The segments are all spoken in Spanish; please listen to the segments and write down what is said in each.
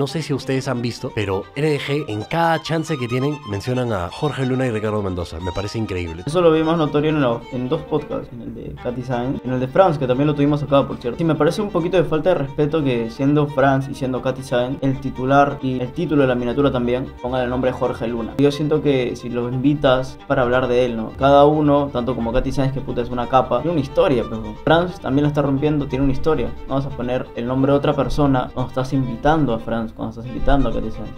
No sé si ustedes han visto, pero NDG en cada chance que tienen mencionan a Jorge Luna y Ricardo Mendoza. Me parece increíble. Eso lo vi más notorio en, dos podcasts, en el de Katy Sainz, en el de Franz, que también lo tuvimos acá, por cierto. Y me parece un poquito de falta de respeto que siendo Franz y siendo Katy Sainz, el titular y el título de la miniatura también pongan el nombre de Jorge Luna. Yo siento que si lo invitas para hablar de él, ¿no? Cada uno, tanto como Katy Sainz, que puta es una capa, tiene una historia, pero Franz también la está rompiendo, tiene una historia. Vamos a poner el nombre de otra persona, Nos estás invitando a Franz cuando estás invitando,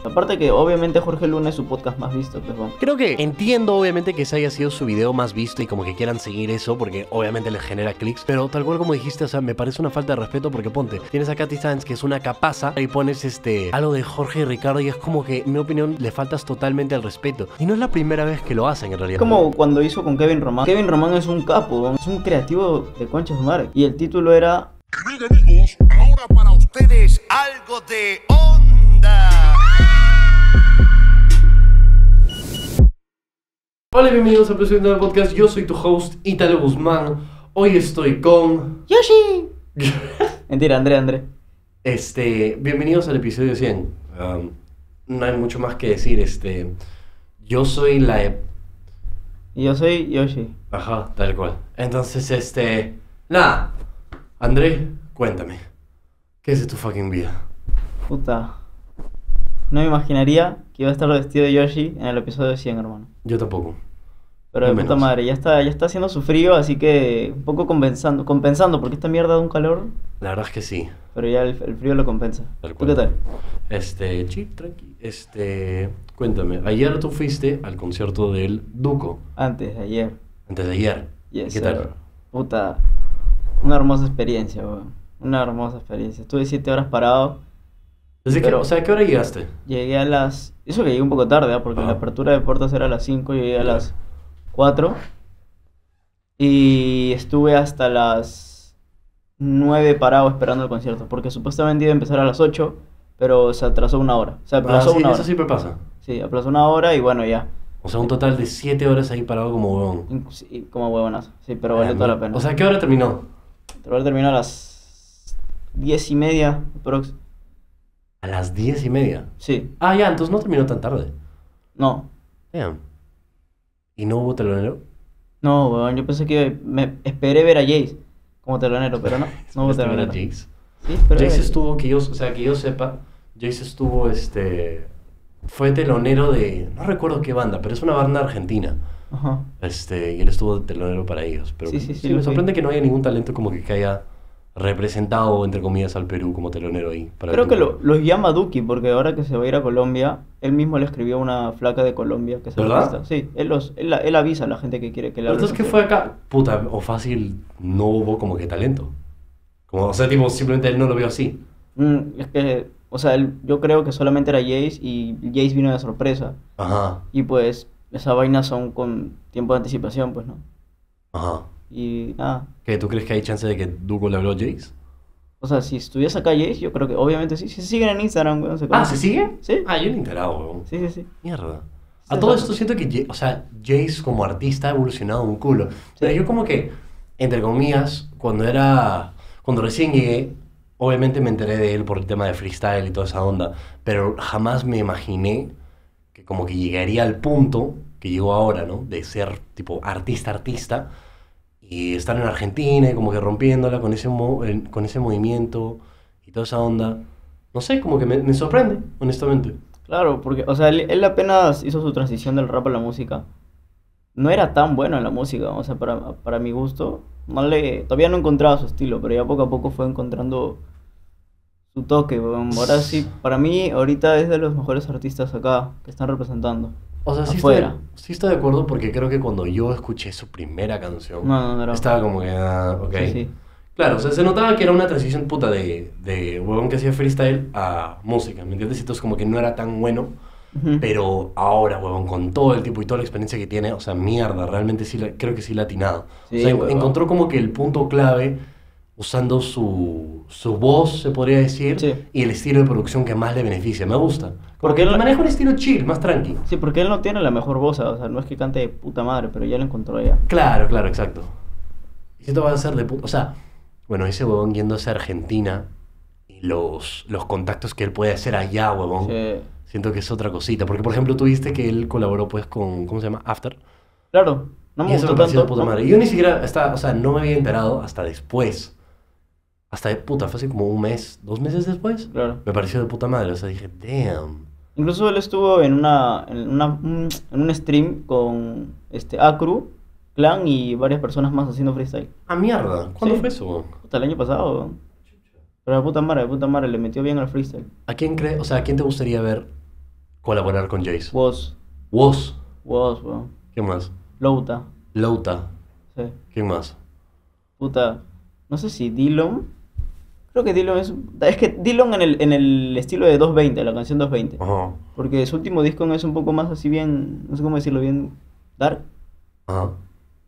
Aparte que obviamente Jorge Luna es su podcast más visto, pero... Pues, Creo que entiendo obviamente que ese haya sido su video más visto y como que quieran seguir eso porque obviamente les genera clics, pero tal cual como dijiste, sea, me parece una falta de respeto porque ponte, tienes a Katy Sanz que es una capaza y pones este algo de Jorge y Ricardo y es como que en mi opinión le faltas totalmente al respeto y no es la primera vez que lo hacen en realidad. Como cuando hizo con Kevin Román. Kevin Román es un capo, es un creativo de conchas de y el título era ahora para ustedes algo de onda. Hola bienvenidos a Presión del Podcast. Yo soy tu host, Italo Guzmán. Hoy estoy con. ¡Yoshi! Mentira, André, André. Este, bienvenidos al episodio 100. Um, no hay mucho más que decir. Este, yo soy la. Y e Yo soy Yoshi. Ajá, tal cual. Entonces, este. Nada, André, cuéntame. ¿Qué es de tu fucking vida? Puta. No me imaginaría que iba a estar vestido de Yoshi en el episodio 100, hermano. Yo tampoco. Pero de puta madre, ya está, ya está haciendo su frío, así que un poco compensando, compensando, porque esta mierda da un calor. La verdad es que sí. Pero ya el, frío lo compensa. qué tal? Este, chip, tranqui. Este, cuéntame, ayer tú fuiste al concierto del Duco. Antes de ayer. Antes de ayer. ¿Qué tal? Puta, una hermosa experiencia, weón. Una hermosa experiencia. Estuve siete horas parado. Desde que, o sea, ¿a qué hora llegaste? Llegué a las... Eso que llegué un poco tarde, ¿eh? porque ah. la apertura de puertas era a las 5, llegué a las 4. Y estuve hasta las 9 parado esperando el concierto, porque supuestamente iba a empezar a las 8, pero se atrasó una hora. Se ah, aplazó ah, sí, una eso siempre pasa. Sí, aplazó una hora y bueno, ya. O sea, un total de 7 horas ahí parado como huevón. como huevonazo, sí, pero vale toda la pena. O sea, ¿qué hora terminó? Pero él a las diez y media, aprox. ¿A las diez y media? Sí. Ah, ya, entonces no terminó tan tarde. No. Vean. ¿Y no hubo telonero? No, weón, yo pensé que me esperé ver a Jace como telonero, pero no, no hubo telonero. Jace? Sí, Jace estuvo, que yo, o sea, que yo sepa, Jace estuvo, este, fue telonero de, no recuerdo qué banda, pero es una banda argentina. Este, y él estuvo telonero para ellos. Pero sí, sí, sí, me sorprende que no haya ningún talento como que, haya representado, entre comillas, al Perú como telonero ahí. Creo que lo, los llama Duki, porque ahora que se va a ir a Colombia, él mismo le escribió una flaca de Colombia que se ¿Verdad? Sí, él, los, él, él, avisa a la gente que quiere que le hable. Entonces, ¿qué fue acá? Puta, o fácil, no hubo como que talento. Como, o sea, tipo, simplemente él no lo vio así. Mm, es que o sea, yo creo que solamente era Jace y Jace vino de sorpresa. Ajá. Y pues esas vainas son con tiempo de anticipación, pues, ¿no? Ajá. Y nada. Ah. ¿Qué, ¿Tú crees que hay chance de que Duco le habló a Jace? O sea, si estuviese acá Jace, yo creo que obviamente sí. Se siguen en Instagram, güey. No sé ah, ¿se sigue? Sí. Ah, yo no enterado, weón. Sí, sí, sí. Mierda. A todo esto siento que, o sea, Jace como artista ha evolucionado un culo. O sea, yo como que, entre comillas, cuando era, cuando recién llegué, obviamente me enteré de él por el tema de freestyle y toda esa onda, pero jamás me imaginé que como que llegaría al punto que llegó ahora, ¿no? De ser tipo artista, artista, y estar en Argentina y como que rompiéndola con ese, con ese movimiento y toda esa onda. No sé, como que me, sorprende, honestamente. Claro, porque, o sea, él, apenas hizo su transición del rap a la música. No era tan bueno en la música, o sea, para, para mi gusto, no le, todavía no encontraba su estilo, pero ya poco a poco fue encontrando su toque, weón. Ahora sí, para mí, ahorita es de los mejores artistas acá que están representando. O sea, sí, Estoy, de acuerdo porque creo que cuando yo escuché su primera canción, estaba como que, ah, ok. Sí, Claro, o sea, se notaba que era una transición puta de, de huevón que hacía freestyle a música, ¿me entiendes? Entonces como que no era tan bueno, pero ahora, huevón, con todo el tipo y toda la experiencia que tiene, o sea, mierda, realmente sí, creo que sí latinado. Sí, o sea, encontró como que el punto clave usando su, voz, se podría decir, y el estilo de producción que más le beneficia. Me gusta. Porque, él maneja un estilo chill, más tranqui. Sí, porque él no tiene la mejor voz, o sea, no es que cante de puta madre, pero ya lo encontró allá Claro, claro, exacto. Y esto va a ser de puta. O sea, bueno, ese huevón yendo a Argentina y los, los contactos que él puede hacer allá, huevón. Siento que es otra cosita. Porque, por ejemplo, tuviste que él colaboró pues con. ¿Cómo se llama? After. Claro. No me y tanto. Puta madre. Yo ni siquiera. Estaba, o sea, no me había enterado hasta después hasta de puta, fue así como un mes, dos meses después. Claro. Me pareció de puta madre, o sea, dije, damn. Incluso él estuvo en una, en una en un stream con este Acru, Clan y varias personas más haciendo freestyle. Ah, mierda. ¿Cuándo fue eso? Hasta el año pasado. Pero de puta madre, de puta madre le metió bien al freestyle. ¿A quién crees, o sea, a quién te gustaría ver colaborar con Jace? Woz. Woz. Woz, weón. ¿Quién más? Louta. Louta. Sí. ¿Quién más? Puta, no sé si Dillon. Creo que Dillon es. Es que Dillon en el, estilo de 220, la canción 220. Ajá. Porque su último disco es un poco más así bien. No sé cómo decirlo, bien. Dark. Ajá.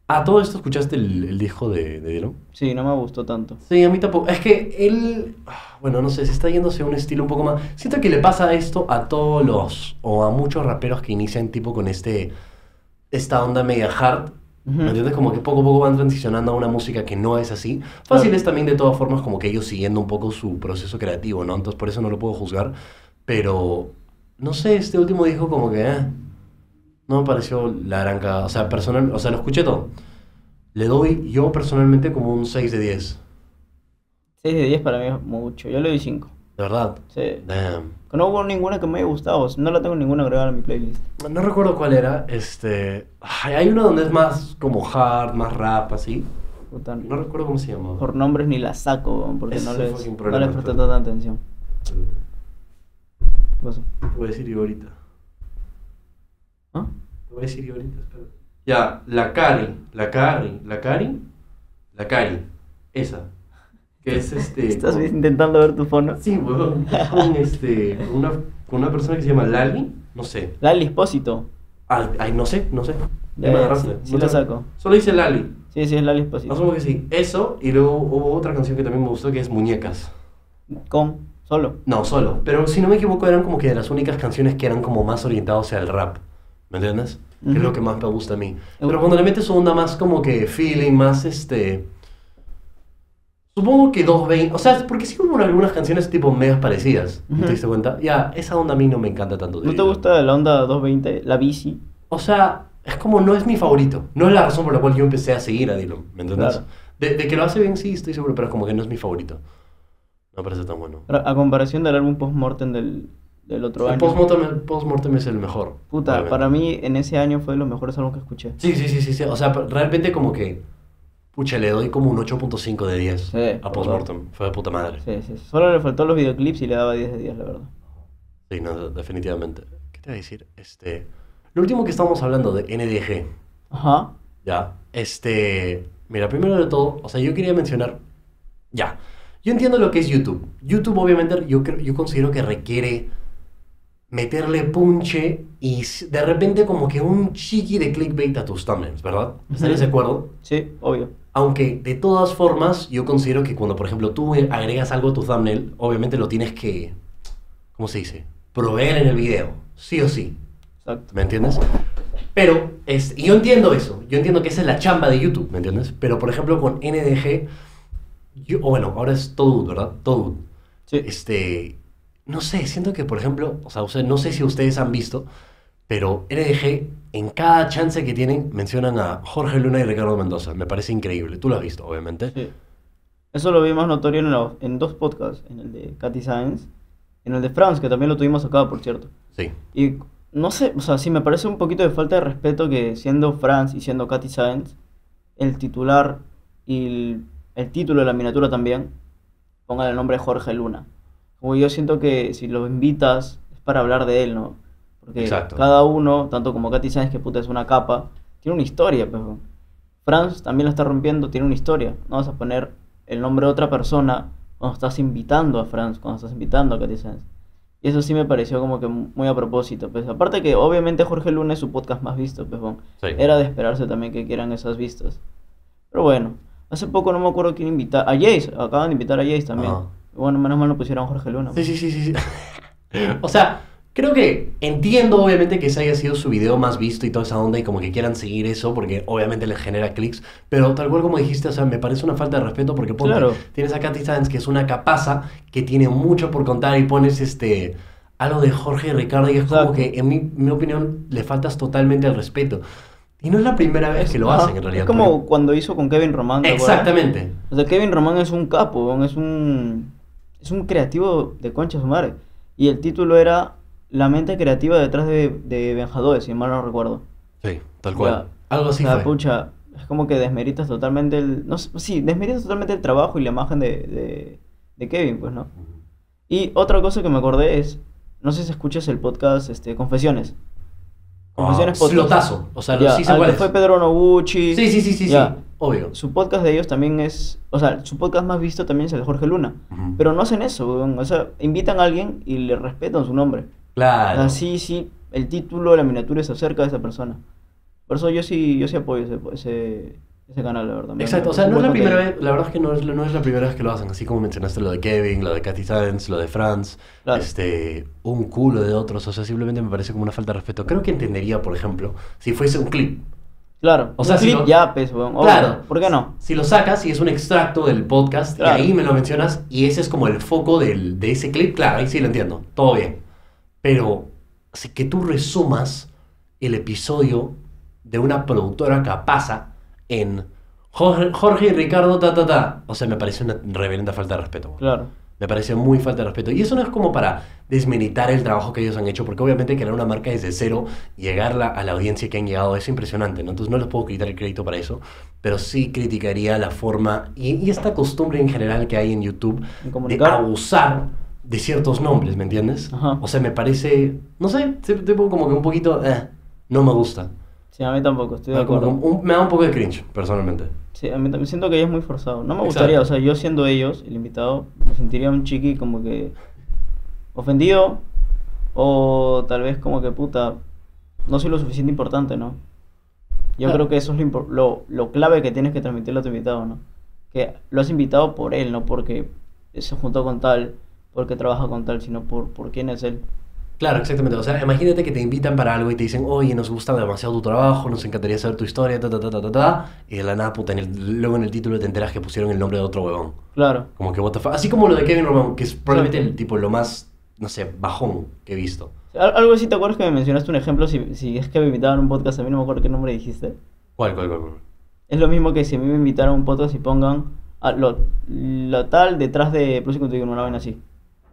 A ah, ¿todo esto escuchaste el, disco de, de Sí, no me gustó tanto. Sí, a mí tampoco. Es que él, ah, bueno, no sé, se está yéndose a un estilo un poco más... Siento que le pasa esto a todos los, o a muchos raperos que inician tipo con este, esta onda media hard, entiendes? Como que poco a poco van transicionando a una música que no es así. Fácil es también de todas formas como que ellos siguiendo un poco su proceso creativo, ¿no? Entonces por eso no lo puedo juzgar. Pero, no sé, este último disco como que... Eh, no me pareció la gran O sea, personal, o sea, lo escuché todo. Le doy yo personalmente como un 6 de 10. 6 de 10 para mí es mucho. Yo le doy 5. ¿De verdad? Sí. Damn. no hubo ninguna que me haya gustado. No la tengo ninguna agregada a mi playlist. No recuerdo cuál era. Este. hay una donde es más como hard, más rap, así. no recuerdo cómo se llamaba. Por nombres ni la saco, porque no le no presté tanta atención. ¿Qué mm. pues, Te voy a decir yo ahorita. ¿Ah? Te voy a decir yo ahorita, Ya, la kari la kari la Cari, la kari Esa que es este... ¿Estás intentando ver tu fono? Sí, Con, este, una, una persona que se llama Lali, no sé. Lali Espósito. Ah, ay, no sé, no sé. me saco. Solo dice Lali. Sí, sí, es Lali Espósito. que sí. Eso, y luego hubo otra canción que también me gustó que es Muñecas. ¿Con? ¿Solo? No, solo. Pero si no me equivoco, eran como que de las únicas canciones que eran como más orientadas al rap. ¿Me entiendes? Que es lo que más me gusta a mí. Pero cuando le metes onda más como que feeling, más este Supongo que 220. O sea, porque sí hubo algunas canciones tipo medias parecidas. ¿Te diste cuenta? Ya, esa onda a mí no me encanta tanto. ¿No te gusta la onda 220? La bici. O sea, es como no es mi favorito. No es la razón por la cual yo empecé a seguir a Dylan. ¿Me entiendes? De, que lo hace bien, sí, estoy seguro, pero es como que no es mi favorito. No parece tan bueno. a comparación del álbum Postmortem del, del otro año. Postmortem post es el mejor. Puta, para mí en ese año fue de los mejores álbumes que escuché. Sí, sí, sí, sí, sí. O sea, realmente como que Pucha, le doy como un 8.5 de 10 sí, a Postmortem. Fue de puta madre. Sí, sí. Solo le faltó los videoclips y le daba 10 de 10, la verdad. Sí, no, definitivamente. ¿Qué te voy a decir? Este. Lo último que estábamos hablando de NDG. Ajá. Ya. Este. Mira, primero de todo, o sea, yo quería mencionar. Ya. Yo entiendo lo que es YouTube. YouTube, obviamente, yo, yo considero que requiere meterle punche y de repente como que un chiqui de clickbait a tus thumbnails, ¿verdad? ¿Estarías de acuerdo? Sí, obvio. Aunque de todas formas, yo considero que cuando, por ejemplo, tú agregas algo a tu thumbnail, obviamente lo tienes que, ¿cómo se dice? Proveer en el video, sí o sí. Exacto. ¿Me entiendes? Pero, es, y yo entiendo eso, yo entiendo que esa es la chamba de YouTube, ¿me entiendes? Pero, por ejemplo, con NDG, yo, bueno, ahora es todo, ¿verdad? Todo. Este, no sé, siento que, por ejemplo, o sea, no sé si ustedes han visto, pero RDG, en cada chance que tienen, mencionan a Jorge Luna y Ricardo Mendoza. Me parece increíble. Tú lo has visto, obviamente. Sí. Eso lo vi más notorio en, dos podcasts, en el de Katy Sainz, en el de Franz, que también lo tuvimos acá, por cierto. Sí. Y no sé, o sea, sí me parece un poquito de falta de respeto que siendo Franz y siendo Katy Sainz, el titular y el, el título de la miniatura también, pongan el nombre de Jorge Luna. Como yo siento que si lo invitas es para hablar de él, ¿no? Porque cada uno, tanto como Katy Sainz que puta es una capa, tiene una historia, pero Franz también la está rompiendo, tiene una historia. No vas a poner el nombre de otra persona cuando estás invitando a Franz, cuando estás invitando a Katy Sainz. Y eso sí me pareció como que muy a propósito. Pues. Aparte que obviamente Jorge Luna es su podcast más visto, pues, era de esperarse también que quieran esas vistas. Pero bueno, hace poco no me acuerdo quién invita a Jace, acaban de invitar a Jace también. Bueno, menos mal no pusieron a Jorge Luna. Sí, pues. sí, sí, sí. o sea, Creo que entiendo obviamente que ese haya sido su video más visto y toda esa onda y como que quieran seguir eso porque obviamente les genera clics, pero tal cual como dijiste, o sea, me parece una falta de respeto porque pones, claro. tienes a Katy Sands, que es una capaza, que tiene mucho por contar y pones este algo de Jorge Ricardo y es como que en mi, opinión le faltas totalmente al respeto. Y no es la primera vez que lo hacen en realidad. Es como cuando hizo con Kevin Román. Exactamente. O sea, Kevin Román es un capo, es un es un creativo de concha su madre. Y el título era la mente creativa detrás de, de si mal no recuerdo. Sí, tal cual. Algo así. O pucha, es como que desmeritas totalmente el. No, sí, desmeritas totalmente el trabajo y la imagen de, Kevin, pues, ¿no? Y otra cosa que me acordé es. No sé si escuchas el podcast este, Confesiones. Confesiones ah, Podcast. O sea, ya, sí se fue Pedro Noguchi. Sí, sí, sí, sí, sí. Obvio. Su podcast de ellos también es. O sea, su podcast más visto también es el de Jorge Luna. Pero no hacen eso, O sea, invitan a alguien y le respetan su nombre. Claro. Así, ah, sí, el título, la miniatura es acerca de esa persona. Por eso yo sí, yo sí apoyo ese, ese, canal, la verdad. Exacto, o sea, no es la primera vez, la verdad es que no es, no es la primera vez que lo hacen, así como mencionaste lo de Kevin, lo de Katy Sands, lo de Franz, este, un culo de otros, o sea, simplemente me parece como una falta de respeto. Creo que entendería, por ejemplo, si fuese un clip. Claro, o sea, si ya, pues, bueno, claro, ¿por qué no? Si lo sacas y es un extracto del podcast y ahí me lo mencionas y ese es como el foco del, de ese clip, claro, ahí sí lo entiendo, todo bien. Pero así que tú resumas el episodio de una productora capaza en Jorge, y Ricardo, ta, ta, ta. O sea, me parece una reverenda falta de respeto. Claro. Me parece muy falta de respeto. Y eso no es como para desmeditar el trabajo que ellos han hecho, porque obviamente crear una marca desde cero, llegarla a la audiencia que han llegado, es impresionante, ¿no? Entonces no les puedo quitar el crédito para eso, pero sí criticaría la forma y, y esta costumbre en general que hay en YouTube de abusar de ciertos nombres, ¿me entiendes? O sea, me parece, no sé, tipo como que un poquito, eh, no me gusta. Sí, a mí tampoco, estoy de acuerdo. me da un poco de cringe, personalmente. Sí, a mí también siento que es muy forzado. No me gustaría, o sea, yo siendo ellos, el invitado, me sentiría un chiqui como que ofendido o tal vez como que puta, no soy lo suficiente importante, ¿no? Yo ah. creo que eso es lo, lo, lo, clave que tienes que transmitirle a tu invitado, ¿no? Que lo has invitado por él, no porque se juntó con tal, por trabaja con tal, sino por, por quién es él. Claro, exactamente. O sea, imagínate que te invitan para algo y te dicen, oye, nos gusta demasiado tu trabajo, nos encantaría saber tu historia, ta, ta, ta, ta, ta, Y de la nada, puta, luego en el título te enteras que pusieron el nombre de otro huevón. Claro. Como que, what the Así como lo de Kevin Román, que es probablemente el tipo lo más, no sé, bajón que he visto. Algo así, ¿te acuerdas que me mencionaste un ejemplo? Si, si es que me invitaron a un podcast, a mí no me acuerdo qué nombre dijiste. ¿Cuál, cuál, cuál? Es lo mismo que si a mí me invitaron a un podcast y pongan a lo, tal detrás de Plus y una vaina así.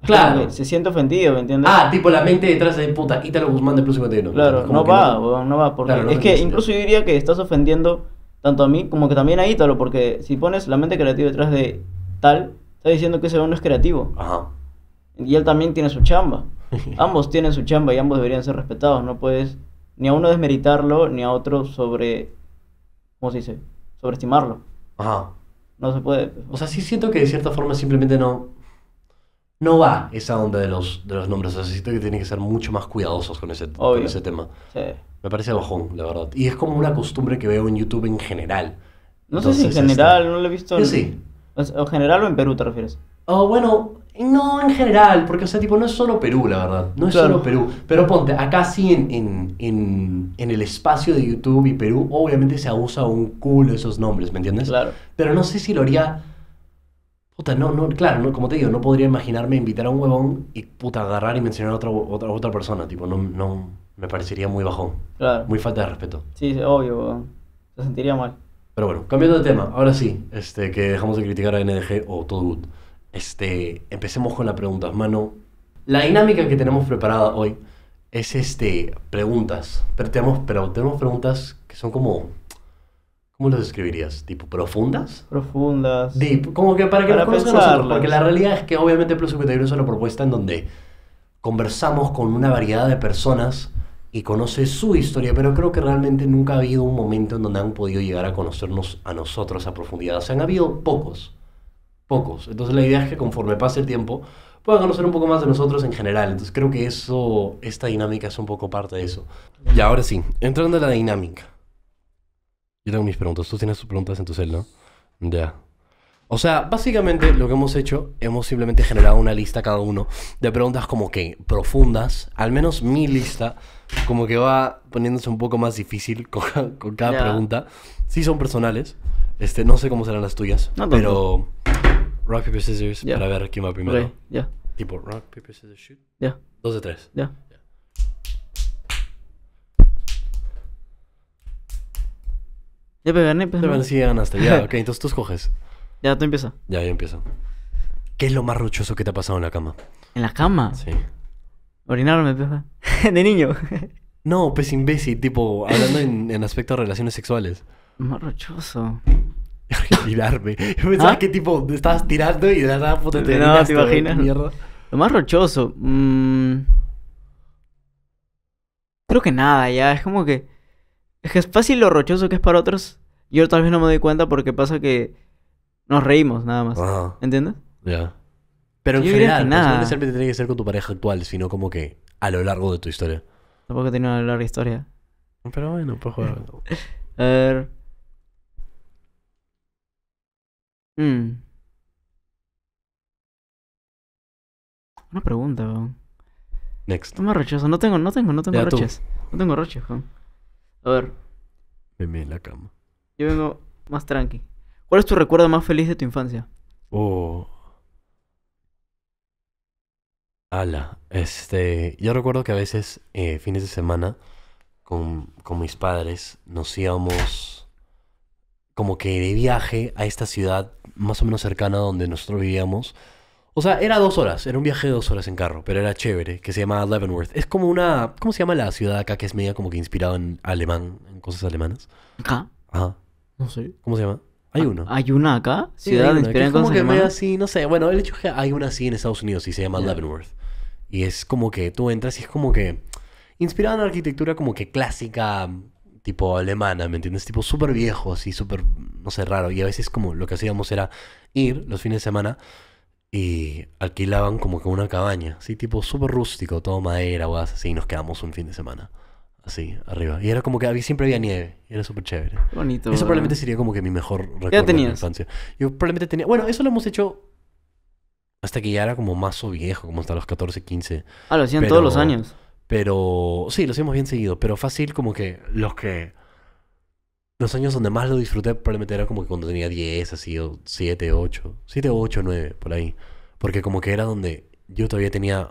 Claro. Se siente ofendido, ¿me entiendes? Ah, tipo la mente detrás de puta, Ítalo Guzmán de Plus 51. Claro, no va, no? va, es que incluso yo diría que estás ofendiendo tanto a mí como que también a Ítalo, porque si pones la mente creativa detrás de tal, estás diciendo que ese uno es creativo. Ajá. Y él también tiene su chamba. ambos tienen su chamba y ambos deberían ser respetados. No puedes ni a uno desmeritarlo, ni a otro sobre. ¿Cómo se dice? Sobreestimarlo. Ajá. No se puede. O sea, sí siento que de cierta forma simplemente no no va esa onda de los, de los nombres. O que tienen que ser mucho más cuidadosos con ese, ese tema. Me parece bajón, la verdad. Y es como una costumbre que veo en YouTube en general. No sé si en este, general, no lo he visto. Yo en... sí. ¿O general o en Perú te refieres? Oh, bueno, no en general, porque, o sea, tipo, no es solo Perú, la verdad. No es solo Perú. Pero ponte, acá sí en, en, en, en, el espacio de YouTube y Perú, obviamente se abusa un culo esos nombres, ¿me entiendes? Claro. Pero no sé si lo haría no, no, claro, no, como te digo, no podría imaginarme invitar a un huevón y puta agarrar y mencionar a otra, otra, otra persona, tipo, no, no, me parecería muy bajón. Claro. Muy falta de respeto. Sí, obvio, Se sentiría mal. Pero bueno, cambiando de tema, ahora sí, este, que dejamos de criticar a NDG o todo good. Este, empecemos con las preguntas, mano. La dinámica que tenemos preparada hoy es este, preguntas. Pero tenemos, pero tenemos preguntas que son como ¿Cómo las escribirías? ¿Tipo profundas? Profundas. Deep. Como que para que para nos Porque la realidad es que obviamente Plus 51 es una propuesta en donde conversamos con una variedad de personas y conoce su historia, pero creo que realmente nunca ha habido un momento en donde han podido llegar a conocernos a nosotros a profundidad. O sea, han habido pocos. Pocos. Entonces la idea es que conforme pase el tiempo puedan conocer un poco más de nosotros en general. Entonces creo que eso, esta dinámica es un poco parte de eso. Y ahora sí, entrando a la dinámica. Yo tengo mis preguntas. Tú tienes tus preguntas en tu cel, ¿no? Ya. O sea, básicamente lo que hemos hecho, hemos simplemente generado una lista cada uno de preguntas como que profundas. Al menos mi lista, como que va poniéndose un poco más difícil con, cada pregunta. Sí son personales. Este, no sé cómo serán las tuyas. No, pero. Rock, paper, scissors para ver quién va primero. ya. Tipo, rock, paper, scissors, shoot. Ya. Dos de tres. Ya. Ya, pero pues, gané, sí, ya ganaste. Ya, ok, entonces tú escoges. Ya, tú empieza. Ya, yo empiezo. ¿Qué es lo más rochoso que te ha pasado en la cama? ¿En la cama? Sí. Orinarme, empezó. de niño. no, pues imbécil, tipo, hablando en, aspecto de relaciones sexuales. Más rochoso. Tirarme. Yo pensaba ¿Ah? que tipo estabas tirando y de la nada puta No, te imaginas. Mierda. Lo más rochoso. Mm, creo que nada, ya. Es como que. Es que es fácil lo rochoso que es para otros. Yo tal vez no me doy cuenta porque pasa que nos reímos nada más. ¿Entiendes? Ya. Pero en general, no tiene que ser con tu pareja actual, sino como que a lo largo de tu historia. Tampoco he una larga historia. Pero bueno, pues joder. A ver. Mm. Una pregunta, weón. Next. No rochoso. No tengo, no tengo, no tengo roches. No tengo roches, weón. A ver. Me en la cama. Yo vengo más tranqui. ¿Cuál es tu recuerdo más feliz de tu infancia? Oh. Ala, este, yo recuerdo que a veces eh, fines de semana con, con, mis padres nos íbamos como que de viaje a esta ciudad más o menos cercana donde nosotros vivíamos o sea, era dos horas, era un viaje de dos horas en carro, pero era chévere, que se llama Leavenworth. Es como una. ¿Cómo se llama la ciudad acá que es media como que inspirada en alemán, en cosas alemanas? Acá. Ajá. No sé. ¿Cómo se llama? Hay ah, uno. ¿Hay una acá? Ciudad inspirada en cosas como que alemanas. así, no sé. Bueno, el hecho es que hay una así en Estados Unidos y se llama Leavenworth. Y es como que tú entras y es como que. Inspirada en arquitectura como que clásica, tipo alemana, ¿me entiendes? Tipo súper viejo, así súper, no sé, raro. Y a veces como lo que hacíamos era ir los fines de semana y alquilaban como que una cabaña, así tipo súper rústico, todo madera o así, y nos quedamos un fin de semana. Así, arriba. Y era como que había, siempre había nieve. Y era súper chévere. Bonito. Eso probablemente sería como que mi mejor recuerdo de infancia. Yo probablemente tenía. Bueno, eso lo hemos hecho hasta que ya era como mazo viejo, como hasta los 14, 15. Ah, lo hacían todos los años. Pero sí, lo hacíamos bien seguido. Pero fácil, como que los que los años donde más lo disfruté probablemente era como que cuando tenía 10, así, o 7, 8, 7, 8, 9, por ahí. Porque como que era donde yo todavía tenía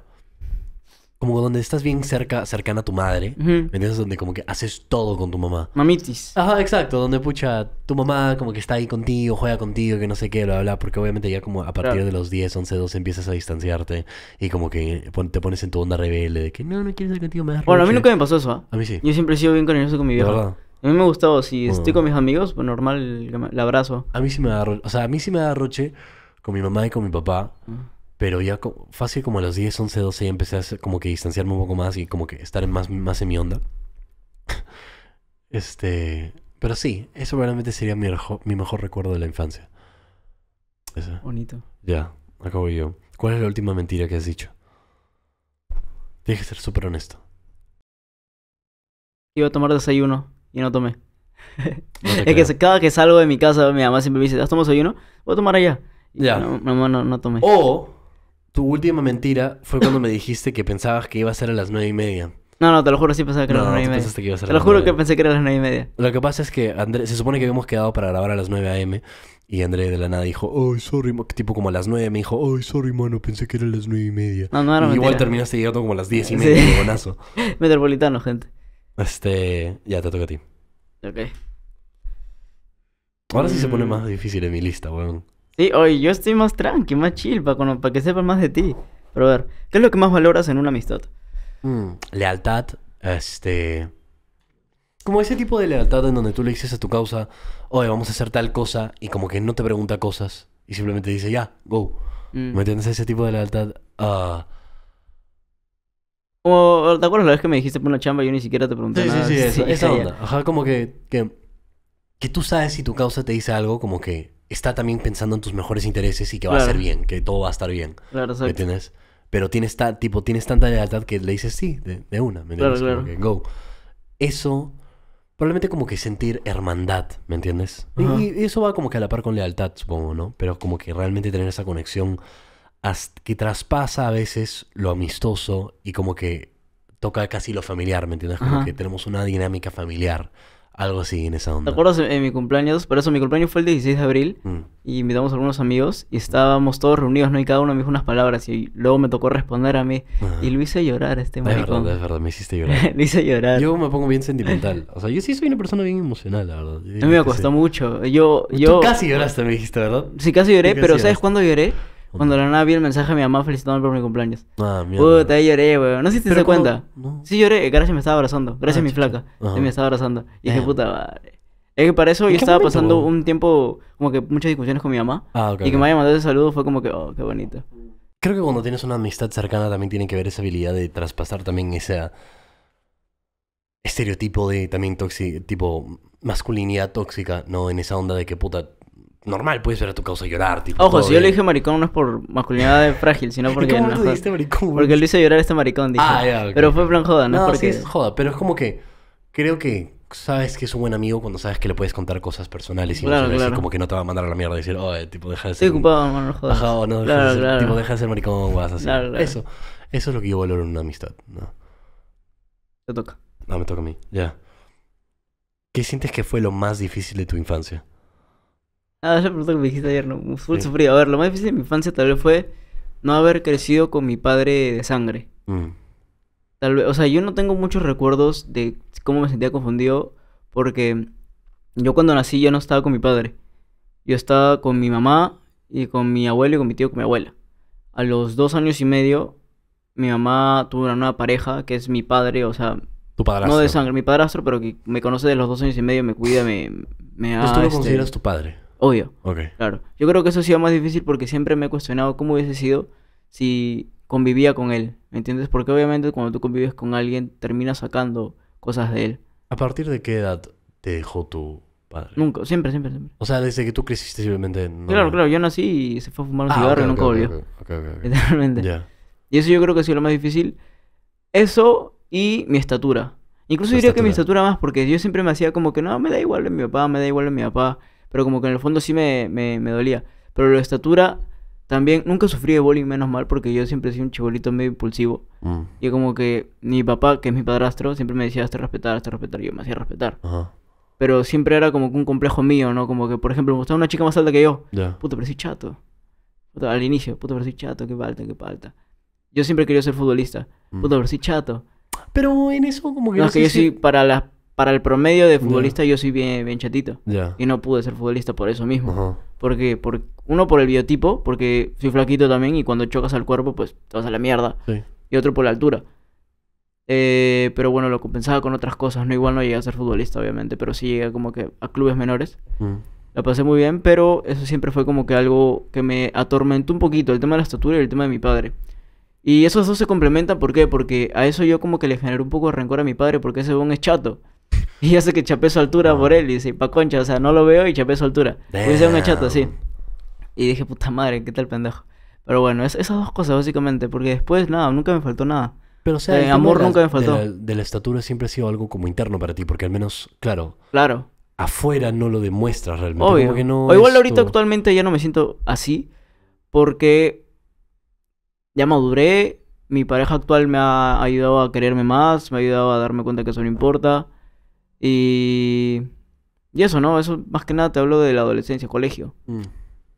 como donde estás bien cerca, cercana a tu madre. Uh Donde como que haces todo con tu mamá. Mamitis. Ajá, exacto. Donde, pucha, tu mamá como que está ahí contigo, juega contigo, que no sé qué, bla, bla. Porque obviamente ya como a partir de los 10, 11, 12 empiezas a distanciarte. Y como que te pones en tu onda rebelde de que no, no quieres estar contigo más. Bueno, a mí nunca me pasó eso, ¿ah? A mí sí. Yo siempre he sido bien cariñoso con mi vida a mí me ha gustado, si estoy con mis amigos, pues normal, el abrazo. A mí sí me da o sea, a mí sí me da con mi mamá y con mi papá, mm. pero ya fácil como a los 10, 11, 12 ya empecé a como que distanciarme un poco más y como que estar en más, más en mi onda. este, pero sí, eso realmente sería mi, mi mejor recuerdo de la infancia. Bonito. Ya, acabo yo. ¿Cuál es la última mentira que has dicho? Tienes que ser súper honesto. Iba a tomar desayuno y no tomé. es que cada que salgo de mi casa, mi mamá siempre me dice, ¿has ah, tomado ayuno? Voy a tomar allá. ya. No, mamá, no, no tomé. O tu última mentira fue cuando me dijiste que pensabas que iba a ser a las nueve y media. No, no, te lo juro, sí pensaba que era a las nueve y media. te lo juro que pensé que era a las nueve y media. Lo que pasa es que Andrés, se supone que habíamos quedado para grabar a las 9 a.m. Y André de la nada dijo, ay, sorry, tipo como a las 9 me dijo, ay, sorry, mano, pensé que era a las nueve y media. No, no Igual terminaste llegando como a las diez y media, bonazo. Metropolitano, gente. Este, ya te toca a ti. Ok. Ahora sí se pone mm. más difícil en mi lista, weón. Sí, hoy yo estoy más tranqui, más chill, para que sepan más de ti. Pero a ver, ¿qué es lo que más valoras en una amistad? Mm, lealtad, este... Como ese tipo de lealtad en donde tú le dices a tu causa, oye, vamos a hacer tal cosa, y como que no te pregunta cosas, y simplemente dice, ya, go. Mm. ¿Me entiendes? Ese tipo de lealtad. ah... Como, ¿te acuerdas la vez que me dijiste por una chamba? Yo ni siquiera te pregunté sí, nada. Sí, sí, sí, esa onda. Ajá, como que, que, tú sabes si tu causa te dice algo, como que está también pensando en tus mejores intereses y que va a ser bien, que todo va a estar bien. Claro, exacto. ¿Me entiendes? Pero tienes, tipo, tienes tanta lealtad que le dices sí, de, una, ¿me Claro, claro. go. Eso probablemente como que sentir hermandad, ¿me entiendes? Y, y, eso va como que a la par con lealtad, supongo, ¿no? Pero como que realmente tener esa conexión que traspasa a veces lo amistoso y como que toca casi lo familiar, ¿me entiendes? Como que tenemos una dinámica familiar. Algo así en esa onda. ¿Te acuerdas en mi cumpleaños? Por eso mi cumpleaños fue el 16 de abril mm. y invitamos a algunos amigos y estábamos todos reunidos, ¿no? Y cada uno me dijo unas palabras y luego me tocó responder a mí ah. y lo hice llorar este maricón. Es verdad, verdad, me hiciste llorar. lo hice llorar. Yo me pongo bien sentimental. O sea, yo sí soy una persona bien emocional, la verdad. a mí me costó mucho. Yo, yo... Tú casi lloraste, me dijiste, ¿verdad? Sí, casi lloré, pero ¿sabes cuándo lloré? Cuando la nada vi el mensaje de mi mamá felicitándome por mi cumpleaños. Ah, mierda. Puta, ahí lloré, weón. No sé si te das cuenta. Sí lloré. Gracias, me estaba abrazando. Gracias, ah, mi flaca. me estaba abrazando. Y dije, puta madre. Es que para eso yo estaba pasando un tiempo, como que muchas discusiones con mi mamá. Ah, ok. y que me haya mandado ese saludo fue como que, oh, qué bonito. Creo que cuando tienes una amistad cercana también tiene que ver esa habilidad de traspasar también ese estereotipo de también tóxico, tipo masculinidad tóxica, ¿no? En esa onda de que puta, normal puedes ver a tu causa llorar. Tipo, Ojo, si yo le dije maricón no es por masculinidad frágil, sino porque. ¿Cómo no, dijiste maricón? Porque lo hice llorar este maricón, dije. Ah, Pero fue plan joda, no, es porque. Sí es joda, pero es como que. Creo que sabes que es un buen amigo cuando sabes que le puedes contar cosas personales y claro, no como que no te va a mandar a la mierda y decir, oh, tipo, deja de ser. Estoy ocupado, no jodas. Ajá, no, deja tipo, deja de ser maricón, vas así. Eso. Eso es lo que yo valoro en una amistad, Te toca. No, me toca a mí, ya. ¿Qué sientes que fue lo más difícil de tu infancia? Ah, esa pregunta que me dijiste ayer, no, Fue sufrido. A ver, lo más difícil de mi infancia tal vez fue no haber crecido con mi padre de sangre. Mm. Tal vez, o sea, yo no tengo muchos recuerdos de cómo me sentía confundido porque yo cuando nací ya no estaba con mi padre. Yo estaba con mi mamá y con mi abuelo y con mi tío, y con mi abuela. A los dos años y medio, mi mamá tuvo una nueva pareja que es mi padre, o sea, tu padrastro. No de sangre, mi padrastro, pero que me conoce de los dos años y medio, me cuida, me, me ha, ¿Tú lo este consideras tu padre? Obvio. Ok. Claro. Yo creo que eso ha sido más difícil porque siempre me he cuestionado cómo hubiese sido si convivía con él. ¿Me entiendes? Porque obviamente cuando tú convives con alguien, terminas sacando cosas de él. ¿A partir de qué edad te dejó tu padre? Nunca, siempre, siempre, siempre. O sea, desde que tú creciste simplemente... Claro, claro. Yo nací y se fue a fumar un ah, cigarro y nunca volvió. Literalmente. Y eso yo creo que ha sido lo más difícil. Eso y mi estatura. Incluso diría que mi estatura más, porque yo siempre me hacía como que no, me da igual en mi papá, me da igual en mi papá pero como que en el fondo sí me, dolía. Pero la estatura también, nunca sufrí de bowling, menos mal, porque yo siempre he sido un chibolito medio impulsivo. Mm. Y como que mi papá, que es mi padrastro, siempre me decía, hasta respetar, hasta respetar, yo me hacía respetar. Pero siempre era como un complejo mío, ¿no? Como que, por ejemplo, me gustaba una chica más alta que yo. puto, pero sí chato. al inicio, puta, pero sí chato, qué falta, qué falta. Yo siempre quería ser futbolista. Mm. Puto, pero sí chato. Pero en eso como que... No, que yo sí, para las para el promedio de futbolista yo soy bien, bien chatito. Y no pude ser futbolista por eso mismo. Porque, por, uno por el biotipo, porque soy flaquito también y cuando chocas al cuerpo, pues te vas a la mierda. Y otro por la altura. Eh, pero bueno, lo compensaba con otras cosas. No igual no llegué a ser futbolista, obviamente, pero sí llegué como que a clubes menores. lo mm. La pasé muy bien, pero eso siempre fue como que algo que me atormentó un poquito, el tema de la estatura y el tema de mi padre. Y esos dos se complementan, ¿por qué? Porque a eso yo como que le generé un poco de rencor a mi padre, porque ese bon es chato. y hace que chapé su altura por ah. él. Y dice, pa' concha, o sea, no lo veo y chapé su altura. Puse un echato así. Y dije, puta madre, ¿qué tal pendejo? Pero bueno, es, esas dos cosas básicamente, porque después nada, nunca me faltó nada. Pero sea, el amor nunca me faltó. De la, de la, estatura siempre ha sido algo como interno para ti, porque al menos, claro. Claro. Afuera no lo demuestras realmente. Obvio. o igual ahorita actualmente ya no me siento así, porque ya maduré, mi pareja actual me ha ayudado a quererme más, me ha ayudado a darme cuenta que eso no importa. Y, eso, ¿no? Eso más que nada te hablo de la adolescencia, colegio. Mm.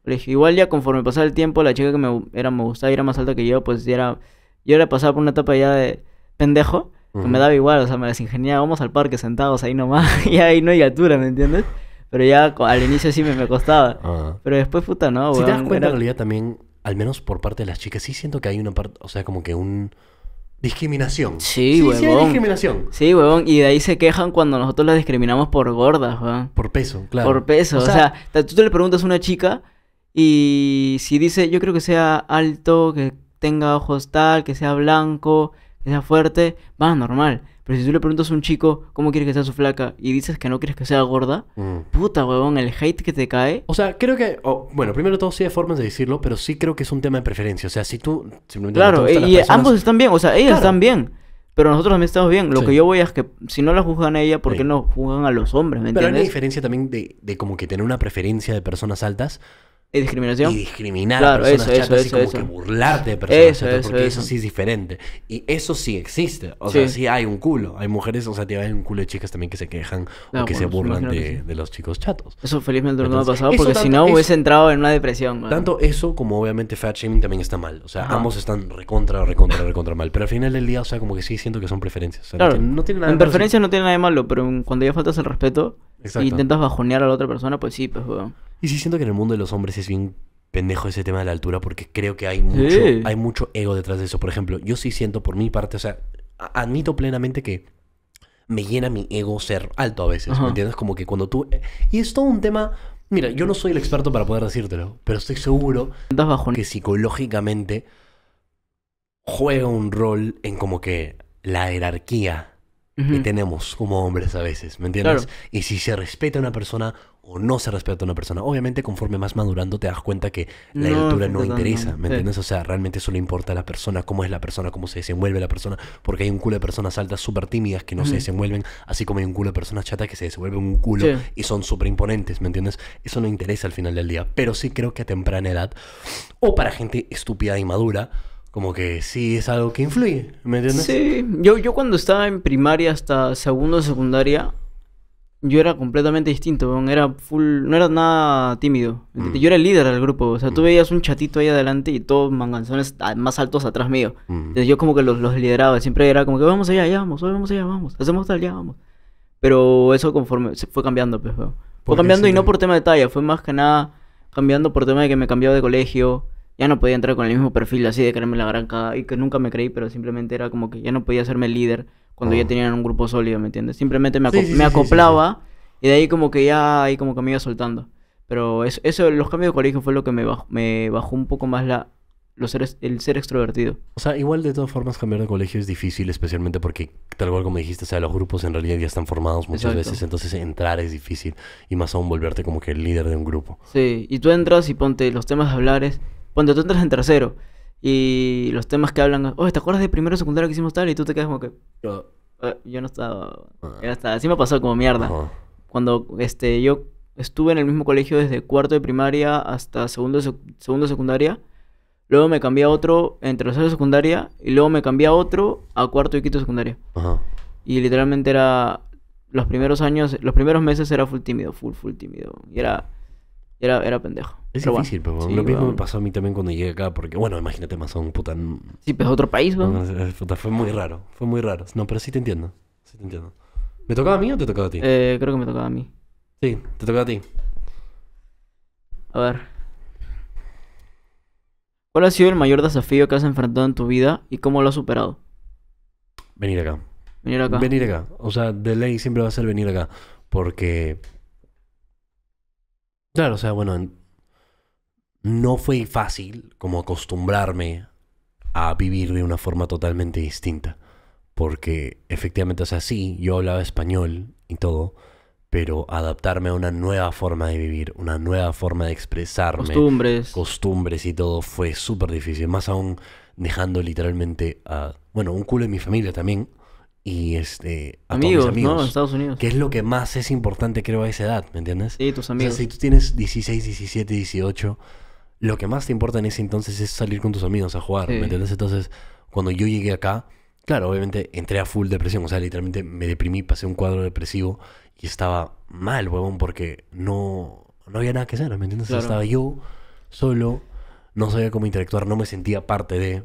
colegio. Igual ya conforme pasaba el tiempo, la chica que me, era, me gustaba y era más alta que yo, pues ya era, yo era pasada por una etapa ya de pendejo. Que me daba igual, o sea, me las ingeniaba, vamos al parque sentados ahí nomás, y ahí no hay altura, ¿me entiendes? Pero ya al inicio sí me, costaba. Ah. Pero después, puta, no, Si te das cuenta, en realidad también, al menos por parte de las chicas, sí siento que hay una parte, o sea, como que un... Discriminación. Sí, huevón. Sí, discriminación. Sí, huevón. Y de ahí se quejan cuando nosotros las discriminamos por gordas, huevón. Por peso, claro. Por peso. O sea, o sea tú te le preguntas a una chica y si dice, yo creo que sea alto, que tenga ojos tal, que sea blanco, que sea fuerte, va normal. Pero si tú le preguntas a un chico cómo quiere que sea su flaca y dices que no quieres que sea gorda, mm. puta huevón, el hate que te cae. O sea, creo que, bueno, primero todo sí hay formas de decirlo, pero sí creo que es un tema de preferencia. O sea, si tú simplemente Claro, y, ambos están bien, o sea, ellas están bien. Pero nosotros también estamos bien. Lo que yo voy es que si no la juzgan a ella, ¿por qué no juzgan a los hombres? ¿me pero hay una diferencia también de como que tener una preferencia de personas altas ¿Y discriminación? Y discriminar a personas eso, así como que burlarte de personas eso, chatas, porque eso. sí es diferente. Y eso sí existe. O sea, sí hay un culo. Hay mujeres, o sea, hay un culo de chicas también que se quejan o que se burlan de, los chicos chatos. Eso felizmente no ha pasado porque si no hubiese entrado en una depresión. Tanto eso como obviamente fat shaming también está mal. O sea, ambos están recontra, recontra, recontra mal. Pero al final del día, o sea, como que sí siento que son preferencias. claro. No tienen nada nada en preferencias no tiene nada de malo, pero cuando ya faltas el respeto... Si intentas bajonear a la otra persona, pues sí, pues, bueno. Y sí siento que en el mundo de los hombres es bien pendejo ese tema de la altura porque creo que hay mucho, hay mucho ego detrás de eso. Por ejemplo, yo sí siento por mi parte, o sea, admito plenamente que me llena mi ego ser alto a veces, ¿me entiendes? Como que cuando tú... Y es todo un tema... Mira, yo no soy el experto para poder decírtelo, pero estoy seguro que psicológicamente juega un rol en como que la jerarquía que tenemos como hombres a veces, ¿me entiendes? Y si se respeta a una persona o no se respeta a una persona, obviamente conforme más madurando te das cuenta que la altura no interesa, ¿me entiendes? O sea, realmente solo importa la persona, cómo es la persona, cómo se desenvuelve la persona, porque hay un culo de personas altas súper tímidas que no se desenvuelven, así como hay un culo de personas chatas que se desenvuelven un culo y son súper imponentes, ¿me entiendes? Eso no interesa al final del día, pero sí creo que a temprana edad, o para gente estúpida y madura, como que sí es algo que influye, ¿me entiendes? Sí, yo, yo cuando estaba en primaria hasta segundo de secundaria, yo era completamente distinto, era full, no era nada tímido. Mm. Yo era el líder del grupo, o sea, tú mm. veías un chatito ahí adelante y todos manganzones más altos atrás mío. Mm. Entonces yo como que los, los, lideraba, siempre era como que vamos allá, allá vamos, vamos allá, vamos, hacemos tal, ya vamos. Pero eso conforme se fue cambiando, pues, Fue cambiando y no por tema de talla, fue más que nada cambiando por tema de que me cambiaba de colegio, ya no podía entrar con el mismo perfil así de creerme la gran y que nunca me creí, pero simplemente era como que ya no podía hacerme líder cuando ya oh. tenían un grupo sólido, ¿me entiendes? Simplemente me, acoplaba y de ahí como que ya ahí como que me iba soltando. Pero eso, eso los cambios de colegio fue lo que me bajó, me bajó un poco más la, los seres, el ser extrovertido. O sea, igual de todas formas cambiar de colegio es difícil, especialmente porque, tal cual como dijiste, o sea, los grupos en realidad ya están formados muchas veces, entonces entrar es difícil y más aún volverte como que el líder de un grupo. Sí, y tú entras y ponte los temas de hablar cuando tú entras en tercero y los temas que hablan, oh, ¿te acuerdas de primero secundaria que hicimos tal? Y tú te quedas como que... Yo, ah, no estaba... Era ah. así me pasó como mierda. Cuando este, yo estuve en el mismo colegio desde cuarto de primaria hasta segundo, segundo secundaria. Luego me cambié a otro en tercero de secundaria y luego me cambié a otro a cuarto y quinto secundaria. Y literalmente era los primeros años, los primeros meses era full tímido, full, full tímido. Y era era, pendejo. Es difícil, pero lo mismo me pasó a mí también cuando llegué acá, porque, bueno, imagínate, más un puta... Sí, es otro país, ¿no? fue muy raro, fue muy raro. No, pero sí te entiendo, sí te entiendo. ¿Me tocaba a mí o te tocaba a ti? Eh, creo que me tocaba a mí. Sí, te tocaba a ti. A ver. ¿Cuál ha sido el mayor desafío que has enfrentado en tu vida y cómo lo has superado? Venir acá. Venir acá. Venir acá. O sea, de ley siempre va a ser venir acá. Porque Claro, o sea, bueno, no fue fácil como acostumbrarme a vivir de una forma totalmente distinta. Porque efectivamente, o sea, sí, yo hablaba español y todo, pero adaptarme a una nueva forma de vivir, una nueva forma de expresarme. Costumbres. Costumbres y todo fue súper difícil. Más aún dejando literalmente a, bueno, un culo en mi familia también y este amigos, ¿no? En Estados Unidos. Que es lo que más es importante, creo, a esa edad, ¿me entiendes? Sí, tus amigos. si tú tienes 16, 17, 18, lo que más te importa en ese entonces es salir con tus amigos a jugar, ¿me entiendes? Entonces, cuando yo llegué acá, claro, obviamente entré a full depresión, o sea, literalmente me deprimí, pasé un cuadro depresivo y estaba mal, huevón, porque no, no había nada que hacer, ¿me entiendes? Estaba yo solo, no sabía cómo interactuar, no me sentía parte de.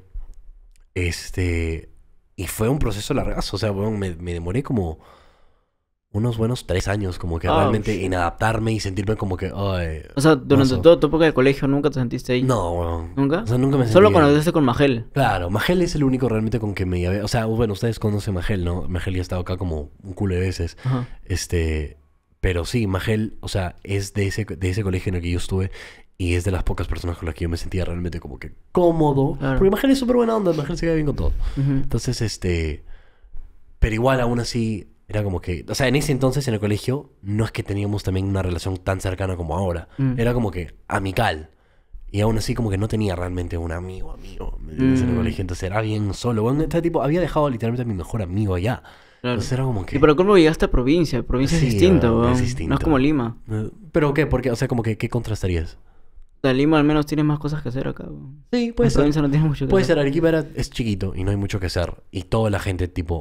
Este, y fue un proceso largazo. O sea, bueno, me, demoré como unos buenos tres años, como que ah, realmente en adaptarme y sentirme como que. Ay, o sea, durante toda tu época de colegio nunca te sentiste ahí. No, ¿Nunca? O sea, nunca me sentí. Solo conociste con Magel. Claro, Magel es el único realmente con que me O sea, bueno, ustedes conocen Magel, ¿no? Majel ya ha estado acá como un culo de veces. Este. Pero sí, Magel, o sea, es de ese, de ese colegio en el que yo estuve y es de las pocas personas con las que yo me sentía realmente como que cómodo. Porque imagínate es súper buena onda, imagínate se queda bien con todo. Entonces, este. Pero igual, aún así, era como que. O sea, en ese entonces, en el colegio, no es que teníamos también una relación tan cercana como ahora. Mm. Era como que amical. Y aún así, como que no tenía realmente un amigo, amigo. En el mm. colegio, entonces era bien solo. este tipo había dejado literalmente a mi mejor amigo allá. Entonces era como que. ¿Y pero ¿cómo llegaste a provincia? Provincia es distinto, ¿no? Es distinto. No es como Lima. ¿Pero qué? Porque, o sea, como que, ¿qué contrastarías? sea, Lima al menos tiene más cosas que hacer acá. Sí, puede en ser. Provincia no tiene mucho que puede ser, Arequipa es chiquito y no hay mucho que hacer. Y toda la gente, tipo.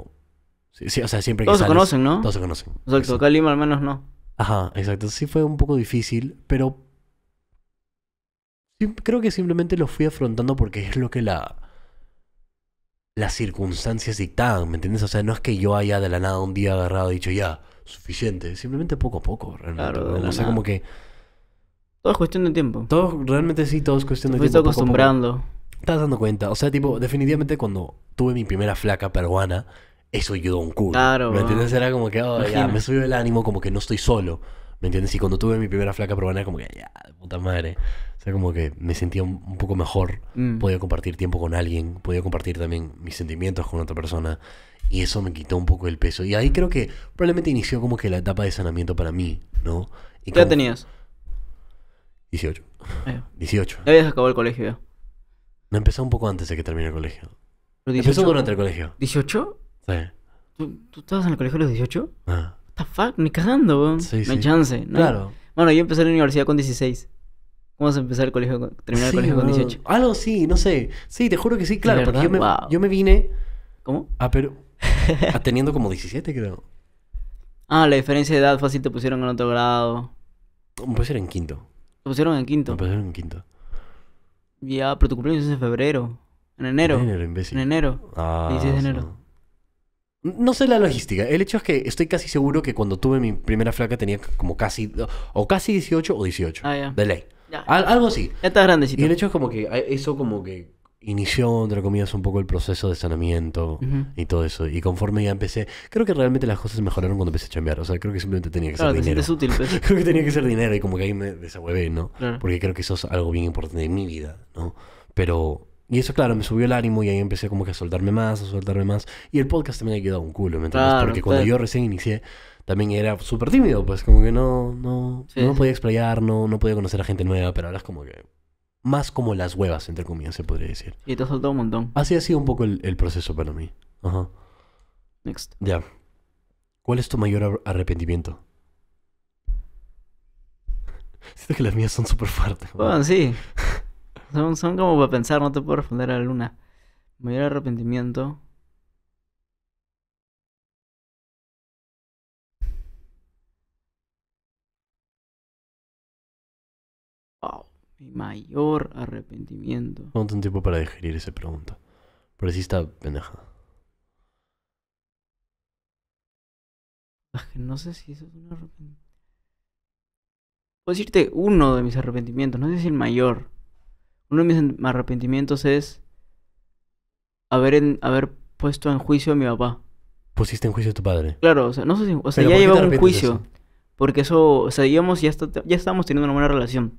o sea, siempre que Todos se conocen, ¿no? Todos se conocen. Exacto, acá Lima al menos no. Ajá, exacto. Sí fue un poco difícil, pero. creo que simplemente lo fui afrontando porque es lo que la. Las circunstancias dictaban, ¿me entiendes? O sea, no es que yo haya de la nada un día agarrado y dicho ya, suficiente. Simplemente poco a poco, realmente. Claro, o sea, como que todo es cuestión de tiempo. Todo, realmente sí, todo es cuestión de tiempo. Me estoy acostumbrando. Estás dando cuenta. O sea, tipo, definitivamente cuando tuve mi primera flaca peruana, eso ayudó un culo. Claro. ¿Me entiendes? Era como que, oh, ya, me subió el ánimo, como que no estoy solo. ¿Me entiendes? Y cuando tuve mi primera flaca peruana, como que, ya, puta madre. O sea, como que me sentía un, poco mejor. Mm. Podía compartir tiempo con alguien. Podía compartir también mis sentimientos con otra persona. Y eso me quitó un poco el peso. Y ahí creo que probablemente inició como que la etapa de sanamiento para mí, ¿no? Y ¿Qué tenías? 18. 18. Ya habías acabado el colegio ya. No empezó un poco antes de que termine el colegio. empezó durante el colegio. ¿18? Sí. ¿Tú, estabas en el colegio a los 18? Ah. What the fuck? Ni cagando, weón. Sí, no hay chance. ¿no? Claro. Bueno, yo empecé la universidad con 16. ¿Cómo vas a empezar el colegio, con, terminar el colegio con 18? algo sí, no sé. Sí, te juro que sí, claro. Porque yo me, vine... ¿Cómo? Ah, pero teniendo como 17, creo. Ah, la diferencia de edad fácil te pusieron en otro grado. Puede ser en quinto. Te pusieron en quinto. Me pusieron en quinto. Ya, pero tu cumpleaños es en febrero. En enero. En enero, imbécil. En enero. Ah, 16 de enero. No. sé la logística. El hecho es que estoy casi seguro que cuando tuve mi primera flaca tenía como casi, o casi 18 o 18. Ah, ya. De ley. algo así. Ya estás grandecito. Y el hecho es como que eh, eso como que inició, entre comillas, un poco el proceso de sanamiento y todo eso. Y conforme ya empecé, creo que realmente las cosas mejoraron cuando empecé a chambear. O sea, creo que simplemente tenía que claro, ser te dinero. Útil, pues. creo que tenía que ser dinero y como que ahí me desahuevé, ¿no? Porque creo que eso es algo bien importante en mi vida, ¿no? Pero y eso, claro, me subió el ánimo y ahí empecé como que a soltarme más, a soltarme más. Y el podcast también ha quedado un culo, ¿me Porque cuando yo recién inicié, también era súper tímido, pues como que no, no, no podía explayar, no, no podía conocer a gente nueva, pero ahora es como que más como las huevas, entre comillas, se podría decir. Y te ha soltado un montón. Así ha sido un poco el, proceso para mí. Ajá. Next. Ya. ¿Cuál es tu mayor arrepentimiento? Siento que las mías son súper fuertes. Bueno, sí. son, son, como para pensar, no te puedo responder a la luna. Mayor arrepentimiento. mi mayor arrepentimiento. ¿Cuánto un tiempo para digerir esa pregunta? Pero sí está pendeja. no sé si eso es un arrepentimiento. Puedo decirte uno de mis arrepentimientos, no sé si el mayor. Uno de mis arrepentimientos es haber, haber puesto en juicio a mi papá. ¿Pusiste en juicio a tu padre? Claro, o sea, no sé si, o sea ya llevaba un juicio. Porque eso, o sea, digamos, ya, está, ya estábamos teniendo una buena relación.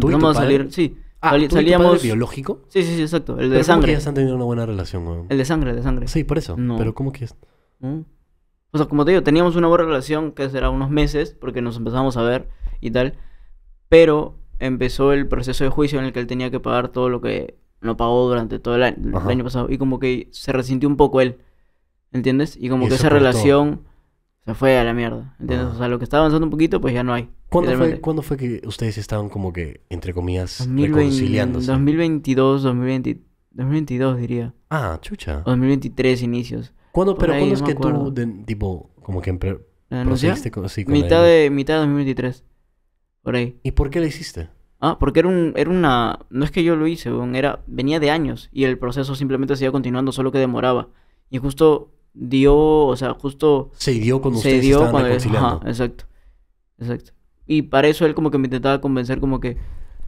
¿Tú y salir, sí. Ah, salíamos... Y biológico? Sí, sí, sí, exacto. El de sangre. ¿Cómo que han tenido una buena relación, El de sangre, el de sangre. Sí, por eso. Pero ¿cómo que es? O sea, como te digo, teníamos una buena relación que será unos meses, porque nos empezamos a ver y tal. Pero empezó el proceso de juicio en el que él tenía que pagar todo lo que no pagó durante todo el año, pasado. Y como que se resintió un poco él. ¿Entiendes? Y como que esa relación se fue a la mierda. ¿Entiendes? Ah. O sea, lo que estaba avanzando un poquito, pues ya no hay. ¿Cuándo fue, que ustedes estaban como que, entre comillas, 2020, reconciliándose? 2022, 2022 diría. Ah, chucha. O 2023 inicios. ¿Cuándo, pero ¿cuándo es que tú, tipo, como que procediste con, sí, con mitad, de, mitad de 2023. Por ahí. ¿Y por qué la hiciste? Ah, porque era, un, era una... No es que yo lo hice, era, venía de años y el proceso simplemente se iba continuando, solo que demoraba. Y justo dio, o sea, justo... Se dio cuando se ustedes dio estaban cuando reconciliando. Ajá, exacto, exacto. Y para eso él como que me intentaba convencer como que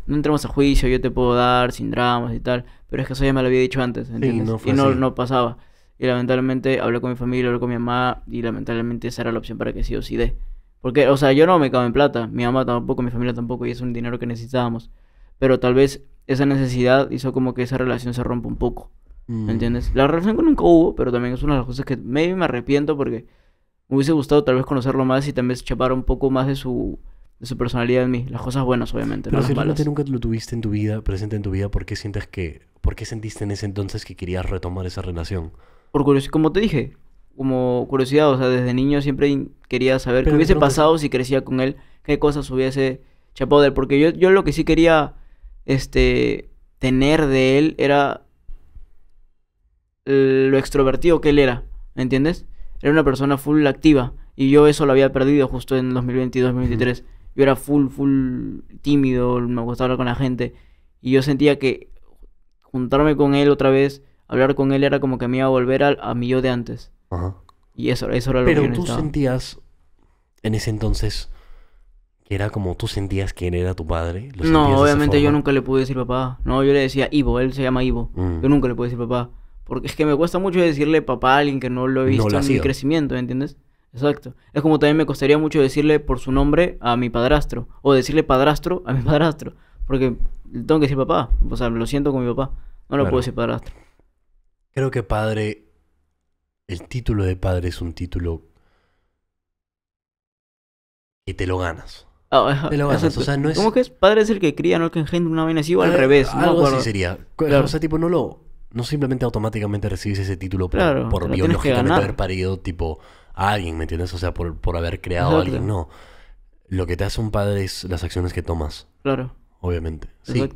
no entremos a juicio, yo te puedo dar sin dramas y tal. Pero es que eso ya me lo había dicho antes, ¿entiendes? no y no, no pasaba. Y lamentablemente hablé con mi familia, hablé con mi mamá y lamentablemente esa era la opción para que sí o sí dé. Porque, o sea, yo no me cago en plata, mi mamá tampoco, mi familia tampoco y es un dinero que necesitábamos. Pero tal vez esa necesidad hizo como que esa relación se rompa un poco. ¿Me mm. entiendes? La relación que nunca hubo, pero también es una de las cosas que maybe me arrepiento porque me hubiese gustado tal vez conocerlo más y también chapar un poco más de su, de su personalidad en mí. Las cosas buenas, obviamente. Pero no si no te nunca lo tuviste en tu vida, presente en tu vida, ¿por qué sientes que, por qué sentiste en ese entonces que querías retomar esa relación? Por curiosidad, como te dije, como curiosidad, o sea, desde niño siempre quería saber qué hubiese pasado si crecía con él, qué cosas hubiese chapado de él, porque yo, yo lo que sí quería, este, tener de él era lo extrovertido que él era, ¿me entiendes? Era una persona full activa y yo eso lo había perdido justo en 2022, 2023. Yo era full, full tímido, me gustaba hablar con la gente y yo sentía que juntarme con él otra vez, hablar con él era como que me iba a volver a, mí mi yo de antes. Y eso, era lo que yo tú sentías en ese entonces que era como tú sentías que era tu padre. no, obviamente yo nunca le pude decir papá. No, yo le decía Ivo, él se llama Ivo. Mm. Yo nunca le pude decir papá. Porque es que me cuesta mucho decirle papá a alguien que no lo he visto en mi crecimiento, entiendes? Exacto. Es como también me costaría mucho decirle por su nombre a mi padrastro. O decirle padrastro a mi padrastro. Porque tengo que decir papá. O sea, lo siento con mi papá. No lo puedo decir padrastro. Creo que padre. El título de padre es un título que te lo ganas. Ah, te lo ganas. O sea, no es. ¿Cómo que es padre es el que cría, no el que engendra una vaina así o al eh, revés? Algo no, así sería. Claro. O sea, tipo, no lo no simplemente automáticamente recibes ese título por, biológicamente haber parido tipo a alguien, ¿me entiendes? O sea, por, haber creado a alguien, no. Lo que te hace un padre es las acciones que tomas. Claro. Obviamente. Sí.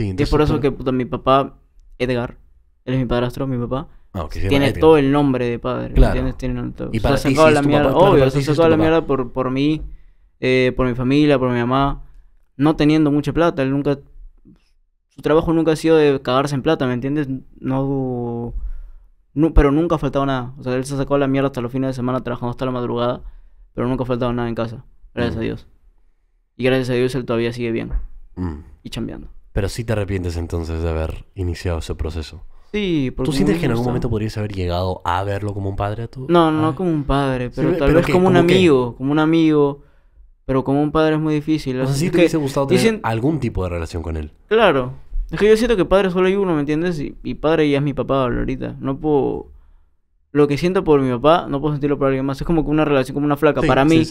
y es por eso que mi papá, Edgar, él es mi padrastro, mi papá, ah, tiene todo el nombre de padre, claro. ¿entiendes? Tiene Y para la mierda, obvio, se, sacó la mierda por, por mí, por mi familia, por mi mamá, no teniendo mucha plata, él nunca su trabajo nunca ha sido de cagarse en plata, ¿me entiendes? No, pero nunca ha faltado nada. O sea, él se ha sacado la mierda hasta los fines de semana trabajando hasta la madrugada, pero nunca ha faltado nada en casa. Gracias a mm. Dios. Y gracias a Dios él todavía sigue bien. Mm. Y chambeando. Pero sí te arrepientes entonces de haber iniciado ese proceso. Sí, porque. ¿Tú sientes que en algún momento podrías haber llegado a verlo como un padre a tu.? No, no, ah. como un padre, pero tal vez como un amigo, como un amigo. Pero como un padre es muy difícil. O sea, te hubiese gustado tener algún tipo de relación con él. Claro, es que yo siento que padre solo hay uno, ¿me entiendes? Y, padre ya es mi papá ahorita. No puedo. Lo que siento por mi papá, no puedo sentirlo por alguien más. Es como que una relación como una flaca. para mí,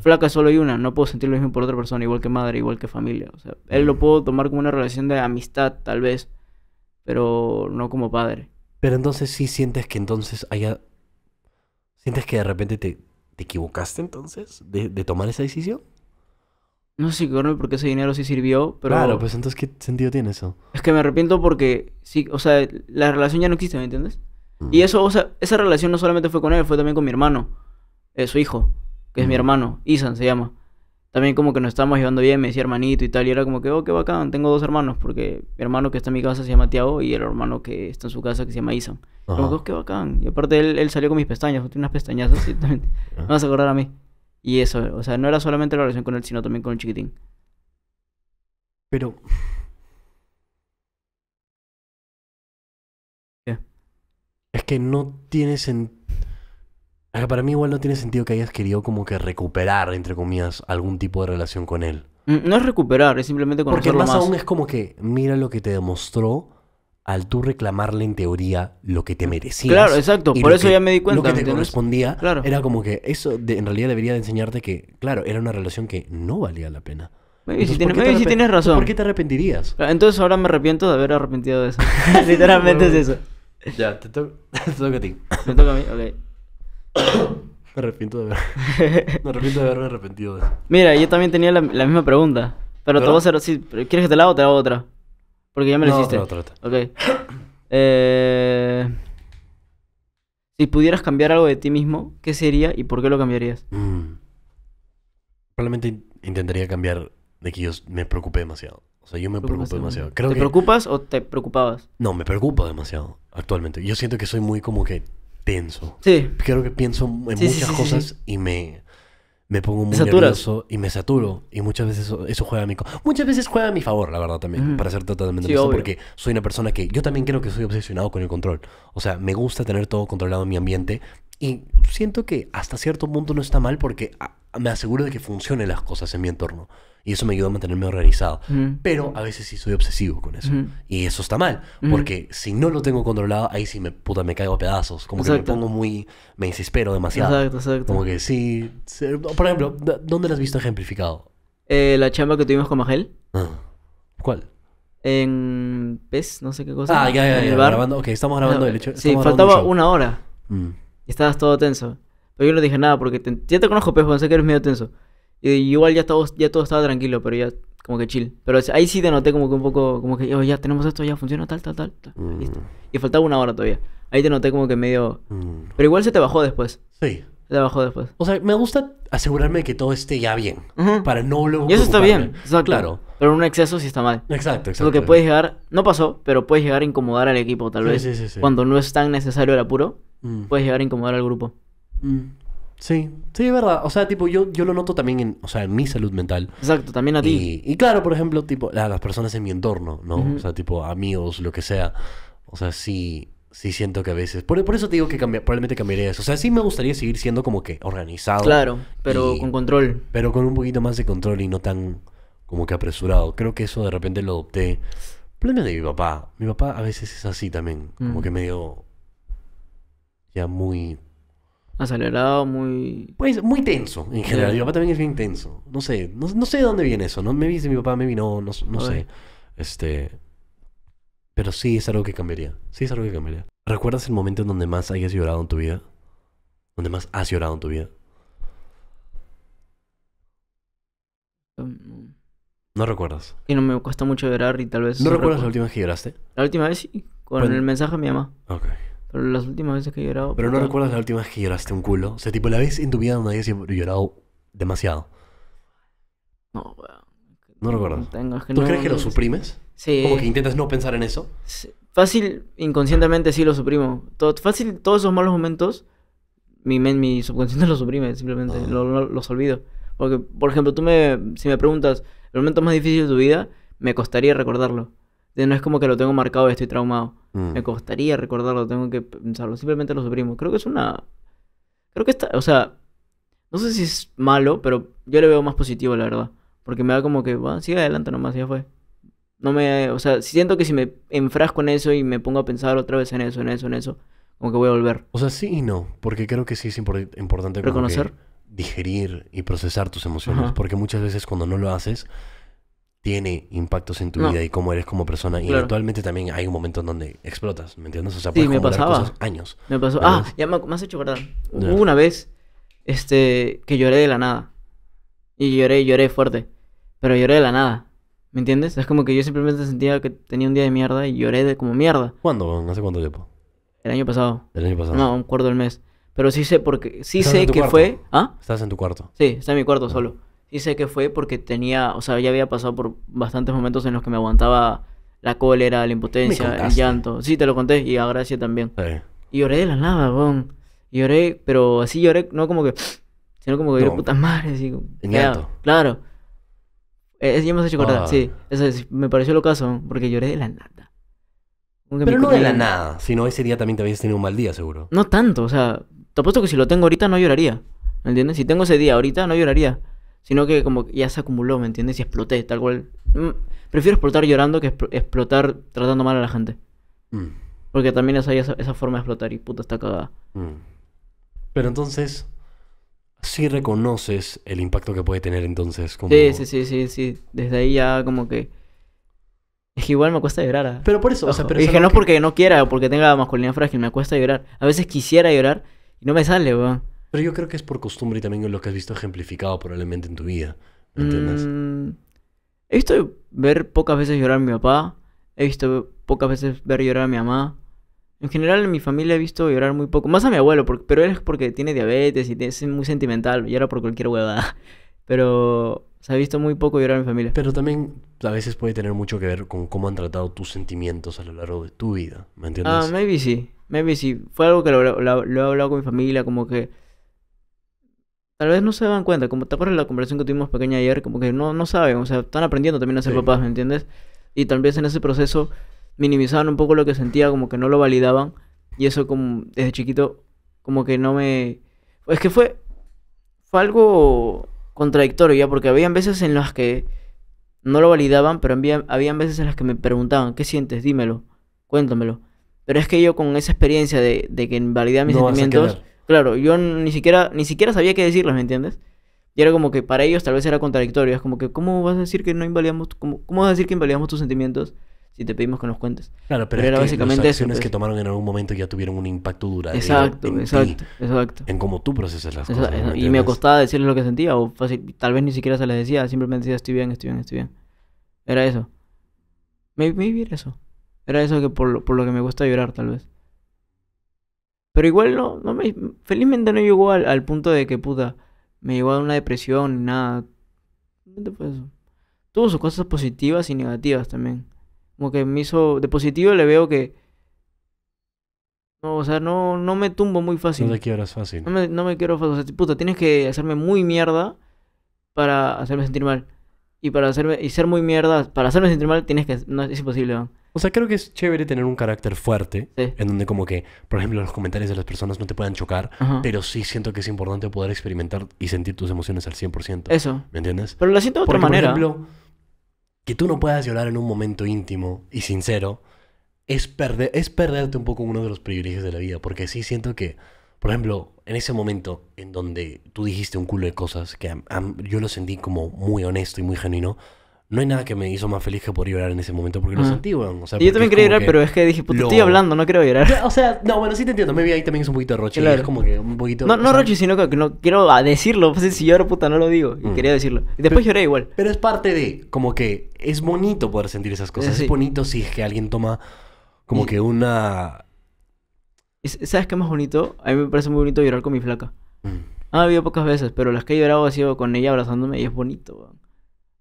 flaca solo hay una. No puedo sentir lo mismo por otra persona, igual que madre, igual que familia. O sea, él lo mm. puedo tomar como una relación de amistad, tal vez. Pero no como padre. Pero entonces sí sientes que entonces haya. ¿Sientes que de repente te, equivocaste entonces de, de tomar esa decisión? No sé si porque ese dinero sí sirvió, pero... Claro, pues entonces, ¿qué sentido tiene eso? Es que me arrepiento porque, sí, o sea, la relación ya no existe, ¿me entiendes? Y mm. eso, o sea, esa relación no solamente fue con él, fue también con mi hermano, eh, su hijo, que es mi mm. hermano, Isan se llama. También como que nos estábamos llevando bien, me decía hermanito y tal, y era como que, oh, qué bacán, tengo dos hermanos, porque mi hermano que está en mi casa se llama Tiago y el hermano que está en su casa que se llama Isan. Como que, oh, qué bacán. Y aparte él, salió con mis pestañas, tiene unas pestañazas, y también, ah. me vas a acordar a mí. Y eso, o sea, no era solamente la relación con él, sino también con el chiquitín. Pero. Es que no tiene sentido. Para mí igual no tiene sentido que hayas querido como que recuperar, entre comillas, algún tipo de relación con él. Mm, no es recuperar, es simplemente conocerlo Porque más aún es como que mira lo que te demostró al tú reclamarle en teoría lo que te merecías. Claro, exacto, por eso ya me di cuenta. Lo que te correspondía claro. era como que eso en realidad debería de enseñarte que, claro, era una relación que no valía la pena. Maybe, si, tienes, razón. ¿Por qué te arrepentirías? Ah, entonces ahora me arrepiento de haber arrepentido de eso. Literalmente es eso. Ya, te, toca a ti. Me toca a mí, ok. me arrepiento de haber. me arrepiento de haberme arrepentido de eso. Mira, yo también tenía la, misma pregunta. Pero te voy a hacer. Si ¿Quieres que te la haga o te otra? Porque ya me lo hiciste. Ok. Eh, si pudieras cambiar algo de ti mismo, ¿qué sería y por qué lo cambiarías? Mm. Probablemente intentaría cambiar de que yo me preocupe demasiado. O sea, yo me preocupo demasiado. ¿Te preocupas o te preocupabas? No, me preocupo demasiado actualmente. Yo siento que soy muy como que tenso. Sí. Creo que pienso en muchas cosas y me me pongo muy nervioso y me saturo. Y muchas veces eso, juega a mi... Muchas veces juega a mi favor, la verdad, también. Para ser totalmente honesto. Porque soy una persona que... Yo también creo que soy obsesionado con el control. O sea, me gusta tener todo controlado en mi ambiente. Y siento que hasta cierto punto no está mal porque ah, me aseguro de que funcionen las cosas en mi entorno. Y eso me ayuda a mantenerme organizado. Pero a veces sí soy obsesivo con eso. Y eso está mal. Porque si no lo tengo controlado, ahí sí me, puta, me caigo a pedazos. Como que me pongo muy... Me desespero demasiado. Exacto, exacto. Como que sí... por ejemplo, ¿dónde lo has visto ejemplificado? Eh, la chamba que tuvimos con Magel. Ah, ¿Cuál? En PES, no sé qué cosa. Ah, ya, ya, ya. ok, estamos grabando el hecho. Sí, faltaba una hora. Mm. Y estabas todo tenso. Pero yo no dije nada porque ya te conozco, Pejo, sé que eres medio tenso. Y igual ya, todo ya todo estaba tranquilo, pero ya como que chill. Pero ahí sí te noté como que un poco, como que oh, ya tenemos esto, ya funciona, tal, tal, tal. Mm. Y faltaba una hora todavía. Ahí te noté como que medio... Mm. Pero igual se te bajó después. Sí. Se te bajó después. O sea, me gusta asegurarme de que todo esté ya bien. Para no luego... Y eso está bien, está Claro. Pero un exceso sí está mal. Exacto, exacto. Lo que puedes llegar, no pasó, pero puedes llegar a incomodar al equipo tal vez. Sí, sí, sí. Cuando no es tan necesario el apuro, mm. puedes llegar a incomodar al grupo. Sí, sí, es verdad. O sea, tipo, yo, yo lo noto también en, o sea, en mi salud mental. Exacto, también a ti. Y, claro, por ejemplo, tipo, las personas en mi entorno, ¿no? O sea, tipo, amigos, lo que sea. O sea, sí, sí siento que a veces. Por, eso te digo que probablemente cambiaría eso. O sea, sí me gustaría seguir siendo como que organizado. Claro, pero con control. Pero con un poquito más de control y no tan como que apresurado. Creo que eso de repente lo adopté. Problema de mi papá. Mi papá a veces es así también. Como mm. que medio. Ya muy acelerado, muy... Pues muy tenso, en general. Mi papá también es bien tenso. No sé, no, sé de dónde viene eso. No me dice mi papá, me vino, no, no sé. Este... Pero sí es algo que cambiaría. Sí es algo que cambiaría. ¿Recuerdas el momento en donde más hayas llorado en tu vida? ¿Donde más has llorado en tu vida? Um, no recuerdas. Y no me cuesta mucho llorar y tal vez... ¿No, recuerdas la última vez que lloraste? La última vez sí, con el mensaje a mi mamá. Ok. Pero las últimas veces que he llorado. Pero no recuerdas la última vez que lloraste un culo. O sea, tipo, la vez en tu vida donde hayas llorado demasiado. No, weón. No recuerdo. ¿Tú crees que lo suprimes? Sí. ¿Como que intentas no pensar en eso? Fácil, inconscientemente sí lo suprimo. Todo, fácil, todos esos malos momentos, mi, subconsciente los suprime, simplemente. Ah. los olvido. Porque, por ejemplo, tú me, si me preguntas el momento más difícil de tu vida, me costaría recordarlo. No es como que lo tengo marcado y estoy traumado. Mm. Me costaría recordarlo, tengo que pensarlo. Simplemente lo suprimo Creo que es una. Creo que está. O sea, no sé si es malo, pero yo le veo más positivo, la verdad. Porque me da como que, va, sigue adelante nomás, ya fue. No me. O sea, siento que si me enfrasco en eso y me pongo a pensar otra vez en eso, en eso, en eso, como que voy a volver. O sea, sí y no. Porque creo que sí es importante. Reconocer. digerir y procesar tus emociones. Porque muchas veces cuando no lo haces tiene impactos en tu vida y cómo eres como persona. Y actualmente también hay un momento en donde explotas, ¿me entiendes? O sea, puedes sí, me pasaba. años. Me pasó. Ah, ya me, has hecho verdad Hubo una vez este, que lloré de la nada. Y lloré, lloré fuerte. Pero lloré de la nada. ¿Me entiendes? Es como que yo simplemente sentía que tenía un día de mierda y lloré de como mierda. ¿Cuándo? ¿Hace cuánto tiempo? El año pasado. El año pasado. No, un cuarto del mes. Pero sí sé porque sí sé que fue, ¿ah? Estás en tu cuarto. Sí, está en mi cuarto ah. solo. Y sé que fue porque tenía, o sea, ya había pasado por bastantes momentos en los que me aguantaba la cólera, la impotencia, el llanto. Sí, te lo conté y a Gracia también. Y lloré de la nada, y Lloré, pero así lloré, no como que, sino como que yo, puta madre, así. Claro. claro. Eh, es, ya me has hecho acordar, ah. sí. me pareció lo caso, porque lloré de la nada. Pero no de la nada, sino ese día también te habías tenido un mal día, seguro. No tanto, o sea, te apuesto que si lo tengo ahorita no lloraría. ¿Me entiendes? Si tengo ese día ahorita no lloraría sino que como ya se acumuló, ¿me entiendes? Y exploté, tal cual. Mm, prefiero explotar llorando que explotar tratando mal a la gente. Mm. Porque también hay esa, forma de explotar y puta está cagada. Mm. Pero entonces, sí reconoces el impacto que puede tener entonces. Como... Sí, sí, sí, sí, sí. Desde ahí ya como que... Es que igual me cuesta llorar. Ah. Pero por eso, pero... Dije, no es porque no quiera o porque tenga masculinidad frágil, me cuesta llorar. A veces quisiera llorar y no me sale, weón. Pero yo creo que es por costumbre y también lo que has visto ejemplificado probablemente en tu vida. ¿Me entiendes? Mm, he visto ver pocas veces llorar a mi papá. He visto pocas veces ver llorar a mi mamá. En general en mi familia he visto llorar muy poco. Más a mi abuelo, pero él es porque tiene diabetes y es muy sentimental. Y Llora por cualquier huevada. Pero se ha visto muy poco llorar en mi familia. Pero también a veces puede tener mucho que ver con cómo han tratado tus sentimientos a lo largo de tu vida. ¿Me ah, entiendes? Ah, maybe sí. Maybe sí. Fue algo que lo he hablado con mi familia, como que tal vez no se dan cuenta, como te acuerdas la conversación que tuvimos pequeña ayer, como que no, no saben, o sea, están aprendiendo también a ser papás, ¿me entiendes? Y tal vez en ese proceso minimizaban un poco lo que sentía, como que no lo validaban, y eso como desde chiquito, como que no me... Es que fue, algo contradictorio ya, porque había veces en las que no lo validaban, pero había, veces en las que me preguntaban, ¿qué sientes? Dímelo, cuéntamelo. Pero es que yo con esa experiencia de, de que invalidaba mis sentimientos Claro, yo ni siquiera, ni siquiera sabía qué decirles, ¿me entiendes? Y era como que para ellos tal vez era contradictorio. Es como que, ¿cómo vas a decir que no invalidamos, cómo, cómo vas a decir que invalidamos tus sentimientos si te pedimos que nos cuentes? Claro, pero, es que básicamente las acciones eso, que pues. tomaron en algún momento ya tuvieron un impacto duradero. Exacto, en exacto, exacto. En cómo tú procesas las cosas. Y me costaba decirles lo que sentía, o tal vez ni siquiera se les decía, simplemente decía, estoy bien, estoy bien, estoy bien. Era eso. Me vivía eso. Era eso que por, por lo que me gusta llorar, tal vez. Pero igual no, no me, felizmente no llegó al, al punto de que puta, me llegó a una depresión ni nada. No Tuvo sus cosas positivas y negativas también. Como que me hizo, de positivo le veo que... No, o sea, no, no me tumbo muy fácil. No te quiebras fácil. No me, no quiero fácil. O sea, puta, tienes que hacerme muy mierda para hacerme sentir mal. Y para hacerme, y ser muy mierda, para hacerme sentir mal tienes que, no, es imposible, o sea, creo que es chévere tener un carácter fuerte, en donde como que, por ejemplo, los comentarios de las personas no te puedan chocar, pero sí siento que es importante poder experimentar y sentir tus emociones al 100%. Eso. ¿Me entiendes? Pero lo siento de otra manera. Por ejemplo, que tú no puedas llorar en un momento íntimo y sincero es, perder, es perderte un poco uno de los privilegios de la vida, porque sí siento que, por ejemplo, en ese momento en donde tú dijiste un culo de cosas que yo lo sentí como muy honesto y muy genuino, no hay nada que me hizo más feliz que por llorar en ese momento porque lo sentí, weón. O yo también quería llorar, pero es que dije, puta, estoy hablando, no quiero llorar. O sea, no, bueno, sí te entiendo. Me vi ahí también es un poquito roche. Es como que un poquito. No, no roche, sino que no quiero decirlo. Pues, si lloro, puta, no lo digo. Y mm. quería decirlo. Y después lloré igual. Pero es parte de, como que es bonito poder sentir esas cosas. Es bonito si es que alguien toma como que una. ¿Sabes qué más bonito? A mí me parece muy bonito llorar con mi flaca. ah Ha habido pocas veces, pero las que he llorado ha sido con ella abrazándome y es bonito, weón.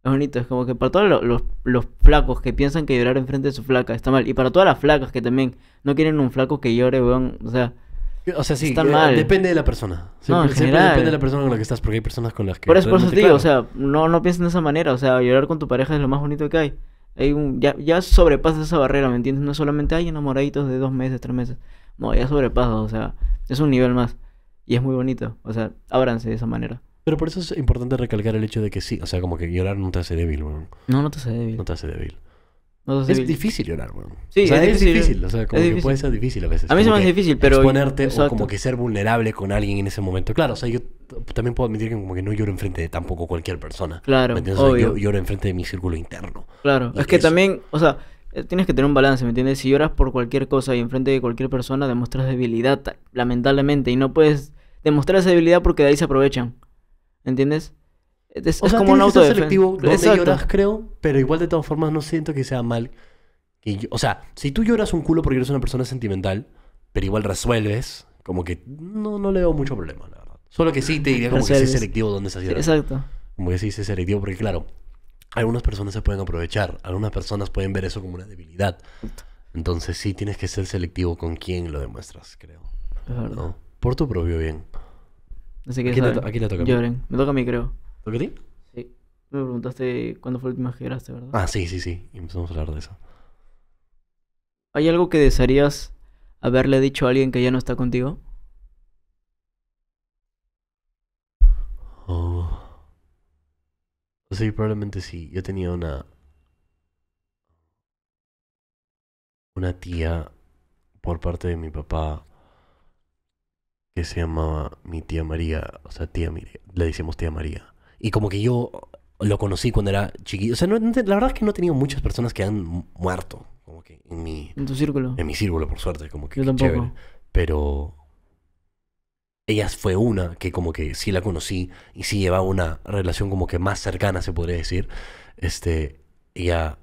Es bonito, es como que para todos los, los, flacos que piensan que llorar enfrente de su flaca está mal. Y para todas las flacas que también no quieren un flaco que llore, weón. O sea, o sea, sí, eh, mal. depende de la persona. depende de la persona con la que estás, porque hay personas con las que. Por eso, por digo, o sea, no, no piensen de esa manera. O sea, llorar con tu pareja es lo más bonito que hay. hay un, ya, ya sobrepasa esa barrera, ¿me entiendes? No solamente hay enamoraditos de dos meses, tres meses. No, ya sobrepasas, o sea, es un nivel más. Y es muy bonito. O sea, ábranse de esa manera. Pero por eso es importante recalcar el hecho de que sí, o sea, como que llorar no te hace débil, weón. No, no te hace débil. No te hace débil. No te hace es difícil llorar, weón. Sí, es, difícil, o sea, como que puede ser difícil a veces. A mí se me hace difícil, pero. Exponerte o como que ser vulnerable con alguien en ese momento. Claro, o sea, yo también puedo admitir que como que no lloro enfrente de tampoco cualquier persona. Claro. ¿me yo lloro enfrente de mi círculo interno. Claro. es que también, o sea, eh, tienes que tener un balance, ¿me entiendes? Si lloras por cualquier cosa y enfrente de cualquier persona, demuestras debilidad, lamentablemente, y no puedes demostrar esa debilidad porque de ahí se aprovechan. ¿Entiendes? Es, o como un auto selectivo donde lloras, creo, pero igual de todas formas no siento que sea mal. Que yo, o sea, si tú lloras un culo porque eres una persona sentimental, pero igual resuelves, como que no, no le veo mucho problema, Solo que sí te diría como que sí es selectivo donde se exacto. Como que sí es selectivo porque, claro, algunas personas se pueden aprovechar, algunas personas pueden ver eso como una debilidad. Entonces sí tienes que ser selectivo con quién lo demuestras, creo. Por tu propio bien. Así que toca ¿A mí. le toca? Lloren. Me toca a mí, creo. ¿Toca a ti? Sí. Me preguntaste cuándo fue la última que lloraste, ¿verdad? Ah, sí, sí, sí. Empezamos a hablar de eso. ¿Hay algo que desearías haberle dicho a alguien que ya no está contigo? Oh. Sí, probablemente sí. Yo tenía una. Una tía por parte de mi papá que se llamaba mi tía María, o sea, tía mire le decíamos tía María. Y como que yo lo conocí cuando era chiquillo... O sea, no, la verdad es que no he tenido muchas personas que han muerto, como que en mi... En tu círculo. En mi círculo, por suerte, como que... Pero ella fue una que como que sí la conocí y sí llevaba una relación como que más cercana, se podría decir. Este, ella...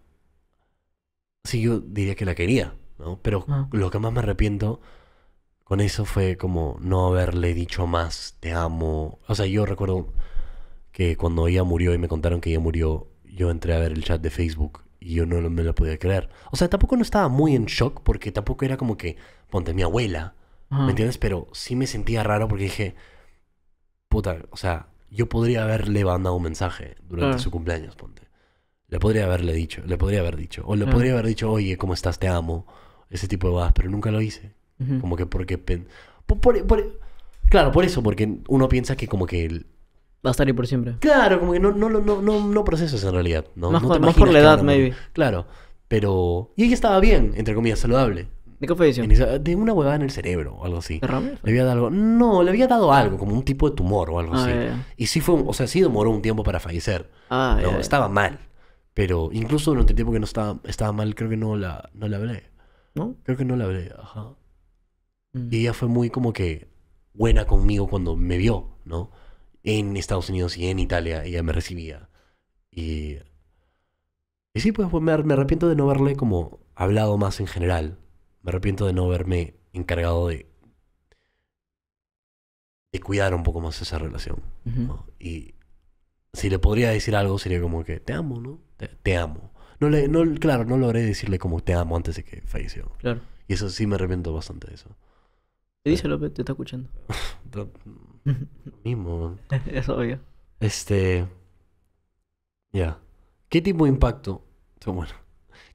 Sí, yo diría que la quería, ¿no? Pero ah. lo que más me arrepiento con eso fue como no haberle dicho más, te amo. O sea, yo recuerdo que cuando ella murió y me contaron que ella murió, yo entré a ver el chat de Facebook y yo no me lo podía creer. O sea, tampoco no estaba muy en shock porque tampoco era como que, ponte mi abuela, ¿me entiendes? Pero sí me sentía raro porque dije, puta, o sea, yo podría haberle mandado un mensaje durante su cumpleaños, ponte. Le podría haberle dicho, le podría haber dicho. O le podría haber dicho, oye, ¿cómo estás? Te amo. Ese tipo de cosas, pero nunca lo hice. Como que porque... claro, por eso, porque uno piensa que como que... Va a estar ahí por siempre. Claro, como que no, no, no, no, no procesas en realidad. No, más, por la edad, maybe. Claro, pero... Y ella estaba bien, entre comillas, saludable. ¿De qué fue esa, De una huevada en el cerebro o algo así. Le había dado algo. No, le había dado algo, como un tipo de tumor o algo ah, así. Y sí fue, o sea, sí demoró un tiempo para fallecer. Ah, estaba mal. Pero incluso durante el tiempo que no estaba, estaba mal, creo que no la, no la hablé. ¿No? Creo que no la hablé, ajá. Y ella fue muy como que buena conmigo cuando me vio, ¿no? En Estados Unidos y en Italia ella me recibía. Y, y sí, pues, pues me, arrepiento de no haberle como hablado más en general. Me arrepiento de no haberme encargado de, de cuidar un poco más esa relación. Y si le podría decir algo sería como que te amo, ¿no? Te, amo. No le, no, claro, no logré decirle como te amo antes de que falleció. Y eso sí me arrepiento bastante de eso. Te dice López, te está escuchando. Lo mismo. es obvio. Este. Ya. ¿Qué tipo de impacto? Bueno,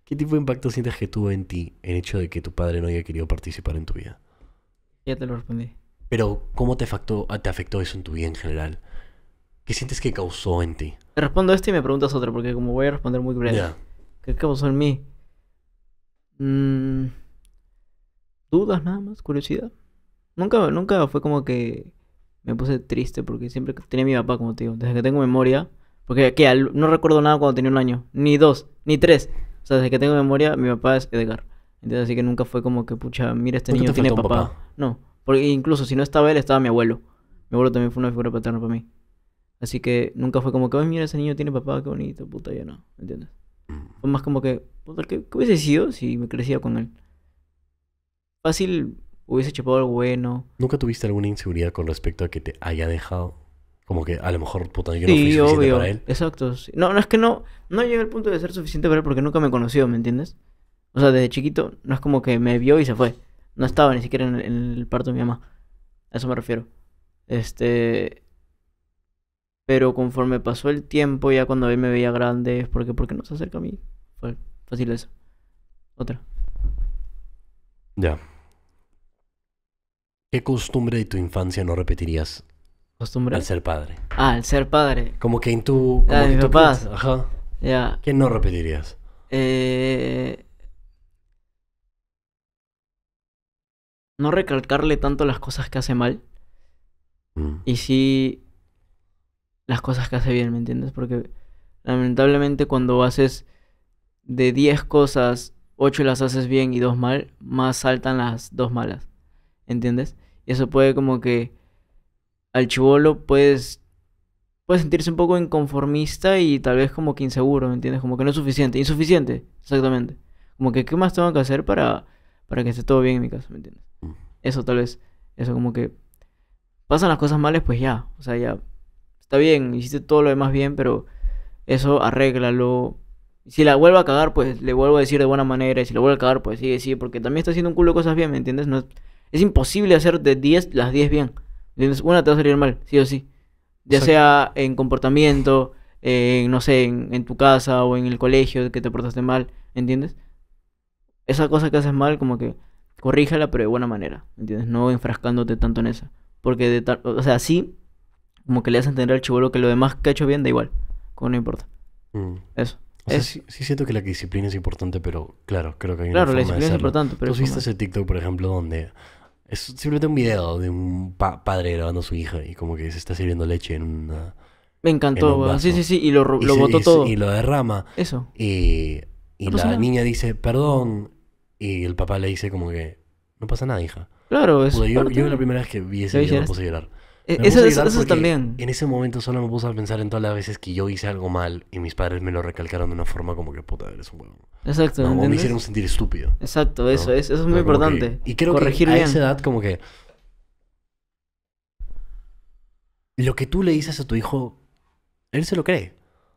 ¿qué tipo de impacto sientes que tuvo en ti el hecho de que tu padre no haya querido participar en tu vida? Ya te lo respondí. Pero, ¿cómo te afectó, ah, te afectó eso en tu vida en general? ¿Qué sientes que causó en ti? Te respondo esto y me preguntas otra, porque como voy a responder muy breve. ¿Qué causó en mí? Mm, ¿Dudas nada más? ¿Curiosidad? Nunca, nunca fue como que me puse triste porque siempre tenía mi papá, como tío. desde que tengo memoria. Porque ah. que no recuerdo nada cuando tenía un año, ni dos, ni tres. O sea, desde que tengo memoria, mi papá es Edgar. Entonces, así que nunca fue como que, pucha, mira, este niño tiene papá? No, porque incluso si no estaba él, estaba mi abuelo. Mi abuelo también fue una figura paterna para mí. Así que nunca fue como que, ay, mira, ese niño tiene papá, qué bonito, puta, ya no, ¿entiendes? Mm. Fue más como que, puta, ¿qué, hubiese sido si me crecía con él? Fácil, hubiese chupado algo bueno. ¿Nunca tuviste alguna inseguridad con respecto a que te haya dejado? Como que a lo mejor, puta, yo no fui suficiente para él. Exacto. No, no, es que no, no llegué al punto de ser suficiente para él porque nunca me conoció, ¿me entiendes? O sea, desde chiquito no es como que me vio y se fue. No estaba ni siquiera en el, parto de mi mamá. A eso me refiero. Este. Pero conforme pasó el tiempo, ya cuando él me veía grande, es porque, porque no se acerca a mí. Fue fácil eso. Otra. Ya. ¿Qué costumbre de tu infancia no repetirías? ¿Costumbre? Al ser padre. Ah, al ser padre. Como que en tu... Como tu Ajá. Ya. ¿Qué no repetirías? Eh... No recalcarle tanto las cosas que hace mal. Mm. Y sí las cosas que hace bien, ¿me entiendes? Porque lamentablemente cuando haces de 10 cosas, 8 las haces bien y dos mal, más saltan las dos malas, ¿entiendes? eso puede como que al chivolo puedes Puedes sentirse un poco inconformista y tal vez como que inseguro, ¿me entiendes? Como que no es suficiente, insuficiente, exactamente. Como que qué más tengo que hacer para para que esté todo bien en mi casa, ¿me entiendes? Mm. Eso tal vez, eso como que pasan las cosas males, pues ya, o sea, ya está bien, hiciste todo lo demás bien, pero eso arréglalo. Si la vuelvo a cagar, pues le vuelvo a decir de buena manera, y si la vuelvo a cagar, pues sí, sí, porque también está haciendo un culo de cosas bien, ¿me entiendes? No es imposible hacer de 10 las 10 bien. Una te va a salir mal, sí o sí. Ya sea en comportamiento, en, no sé, en, tu casa o en el colegio que te portaste mal, ¿entiendes? Esa cosa que haces mal, como que corríjala, pero de buena manera, ¿entiendes? No enfrascándote tanto en esa. Porque, de tal, o sea, sí, como que le haces entender al chivolo que lo demás que ha hecho bien da igual, como no importa. Mm. Eso. sí, siento que la disciplina es importante, pero claro, creo que hay una claro, la disciplina es importante, pero Tú viste ese TikTok, por ejemplo, donde es simplemente un video de un padre grabando a su hija y como que se está sirviendo leche en una. Me encantó, Sí, sí, sí. Y lo, botó todo. Y lo derrama. Eso. Y, y la niña dice, perdón. Y el papá le dice como que, no pasa nada, hija. Claro, es. yo, la primera vez que vi ese video me puse eso, eso, también. En ese momento solo me puse a pensar en todas las veces que yo hice algo mal y mis padres me lo recalcaron de una forma como que puta, eres un huevón. Exacto. me hicieron sentir estúpido. Exacto, eso, eso, es muy importante. y creo que a esa edad, como que. Lo que tú le dices a tu hijo, él se lo cree.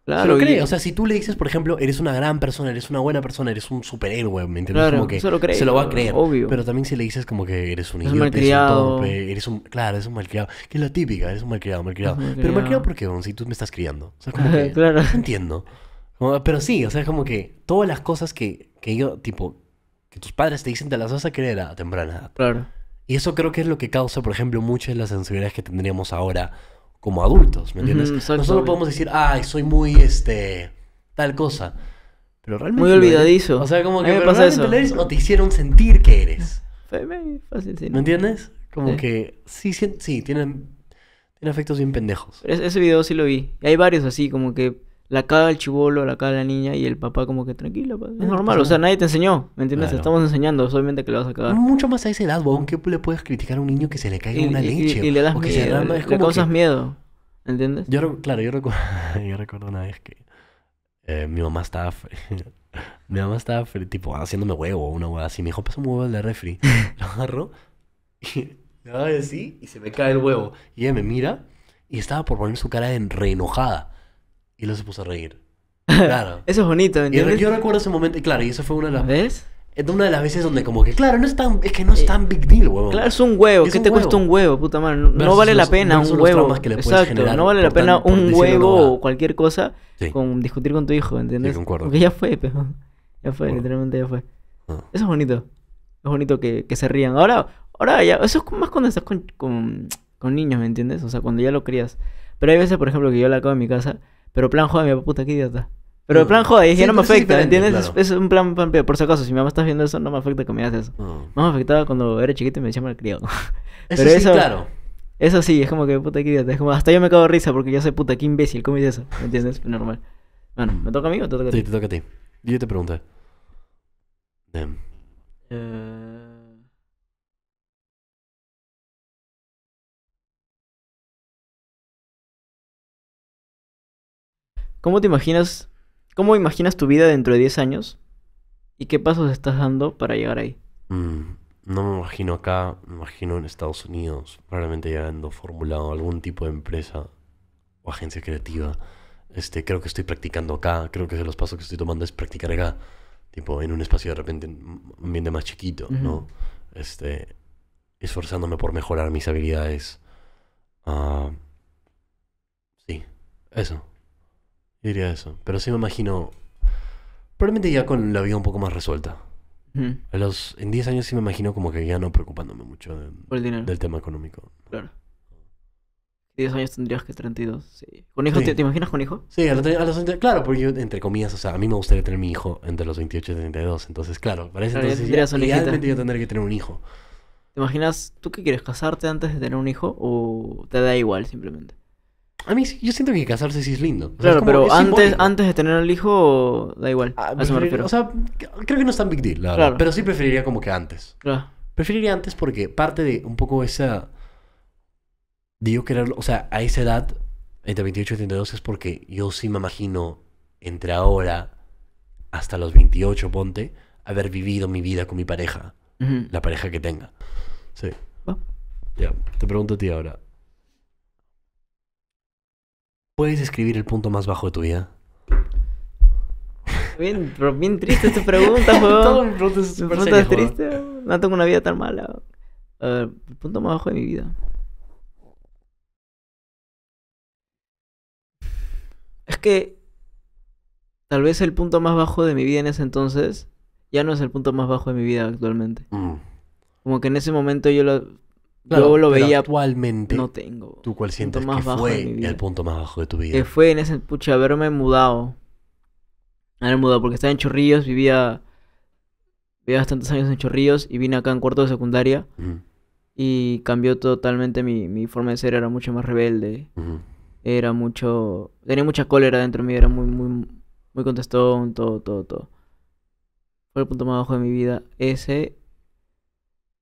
Claro, lo cree. O sea, si tú le dices, por ejemplo, eres una gran persona, eres una buena persona, eres un superhéroe, ¿me entiendes? como que se lo, se lo va a creer. Obvio. Pero también si le dices como que eres un idiota, eres un eres un... Claro, eres un malcriado. Que es la típica, eres un malcriado, malcriado. Pero malcriado porque, bueno, si tú me estás criando. O sea, como que... claro. entiendo. pero sí, o sea, como que todas las cosas que, que yo, tipo, que tus padres te dicen te las vas a creer a temprana Claro. Y eso creo que es lo que causa, por ejemplo, muchas de las sensibilidades que tendríamos ahora como adultos, ¿me entiendes? Nosotros podemos decir, ay, soy muy, este, tal cosa. Pero realmente... Muy olvidadizo. O sea, como que... me eso. o te hicieron sentir que eres. Fácil, sí, ¿Me entiendes? Como que sí, sí, tienen, tienen, efectos bien pendejos. ese video sí lo vi. Y hay varios así, como que la cara del chivolo, la cara de la niña y el papá como que tranquilo, pues, es normal, o pues, sea, nadie te enseñó, ¿me entiendes? estamos enseñando, solamente que le vas a cagar. mucho más a esa edad, weón, ¿qué le puedes criticar a un niño que se le caiga una leche? Y, le causas miedo, ¿entiendes? Yo, claro, yo recuerdo, una vez que eh, mi mamá estaba... mi mamá estaba, tipo, haciéndome huevo, una hueá así. Me dijo, pasa un huevo al de refri. Lo agarro y a decir y se me cae el huevo. Y ella me mira y estaba por poner su cara en reenojada. Y luego se puso a reír. Claro. eso es bonito, ¿entiendes? Y yo recuerdo ese momento, y claro, y eso fue una de las... ¿Ves? Es una de las veces donde como que, claro, no es tan, es que no es eh, tan big deal, huevo. Claro, es un huevo. ¿Qué te cuesta un huevo, puta madre? No, vale la pena un huevo. Que le Exacto, no vale la pena un huevo o cualquier cosa sí. con discutir con tu hijo, ¿entiendes? Sí, ya fue, pero ya fue, literalmente ya fue. Ah. Eso es bonito. Es bonito que, que, se rían. Ahora, ahora ya, eso es más cuando estás con, con, con niños, ¿me entiendes? O sea, cuando ya lo crías. Pero hay veces, por ejemplo, que yo la acabo en mi casa pero plan joda, mi puta, qué idiota. Pero el plan joda, y no me pues afecta, ¿entiendes? Es, un plan, plan, por si acaso, si mi mamá está viendo eso, no me afecta que me hagas eso. No. me afectaba cuando era chiquito y me decía criado Pero eso, sí, claro. Eso sí, es como que puta que idiota. Es como, hasta yo me cago de risa porque yo soy puta, qué imbécil, ¿cómo dices eso? ¿Entiendes? Pues normal. Bueno, ¿me toca a mí o te toca a ti? Sí, te toca a ti. Yo te pregunté. Damn. Eh ¿Cómo te imaginas, cómo imaginas tu vida dentro de 10 años? ¿Y qué pasos estás dando para llegar ahí? Mm, no me imagino acá, me imagino en Estados Unidos, probablemente ya habiendo formulado algún tipo de empresa o agencia creativa. Este, creo que estoy practicando acá, creo que los pasos que estoy tomando es practicar acá, tipo en un espacio de repente, un ambiente más chiquito, ¿no? Este, esforzándome por mejorar mis habilidades. Ah, sí, eso. Diría eso. Pero sí me imagino. Probablemente ya con la vida un poco más resuelta. A los, en 10 años sí me imagino como que ya no preocupándome mucho del tema económico. Claro. 10 años tendrías que 32. Sí. ¿Con hijo? ¿te, imaginas con hijo? Sí, a los, claro, porque entre comillas, o sea, a mí me gustaría tener mi hijo entre los 28 y 32. Entonces, claro, parece entonces. Ya, tendría que tener un hijo. ¿Te imaginas, tú qué quieres, casarte antes de tener un hijo o te da igual simplemente? A mí yo siento que casarse sí es lindo. claro, pero antes, antes de tener al hijo, da igual. Ah, o sea, creo que no es tan big deal, claro. Pero sí preferiría como que antes. Preferiría antes porque parte de un poco esa. De yo quererlo. O sea, a esa edad, entre 28 y 32, es porque yo sí me imagino entre ahora hasta los 28, ponte, haber vivido mi vida con mi pareja. La pareja que tenga. Sí. Ya, te pregunto a ti ahora. ¿Puedes escribir el punto más bajo de tu vida? Bien, bien triste esta pregunta, weón. Todo mi triste. No tengo una vida tan mala. el punto más bajo de mi vida. Es que tal vez el punto más bajo de mi vida en ese entonces ya no es el punto más bajo de mi vida actualmente. Mm. Como que en ese momento yo lo luego yo lo veía. Actualmente. No tengo. ¿Tú cuál sientes que fue el punto más bajo de tu vida? Que fue en ese. Pucha, haberme mudado. Haberme mudado, porque estaba en Chorrillos, vivía. Vivía bastantes años en Chorrillos y vine acá en cuarto de secundaria. Y cambió totalmente mi, mi, forma de ser, era mucho más rebelde. Era mucho. Tenía mucha cólera dentro de mí, era muy, muy, muy contestón, todo, todo, todo. Fue el punto más bajo de mi vida. Ese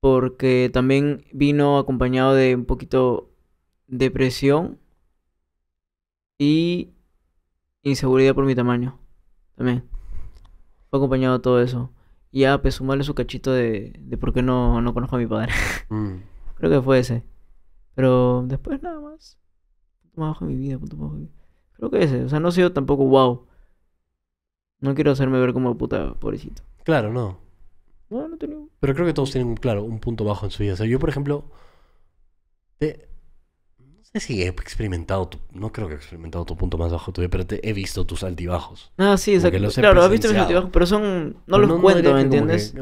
porque también vino acompañado de un poquito depresión y inseguridad por mi tamaño también. Fue acompañado de todo eso. Y a pues, sumarle su cachito de, de por qué no, no conozco a mi padre. Mm. Creo que fue ese. Pero después nada más. Punto más bajo de mi vida, punto bajo de mi vida. Creo que ese. O sea, no ha sido tampoco wow. No quiero hacerme ver como puta, pobrecito. Claro, no. Pero creo que todos tienen, claro, un punto bajo en su vida. yo, por ejemplo, no sé si he experimentado, no creo que he experimentado tu punto más bajo todavía, pero he visto tus altibajos. Ah, sí, exacto. he visto mis altibajos, pero son, no los cuento, ¿me entiendes?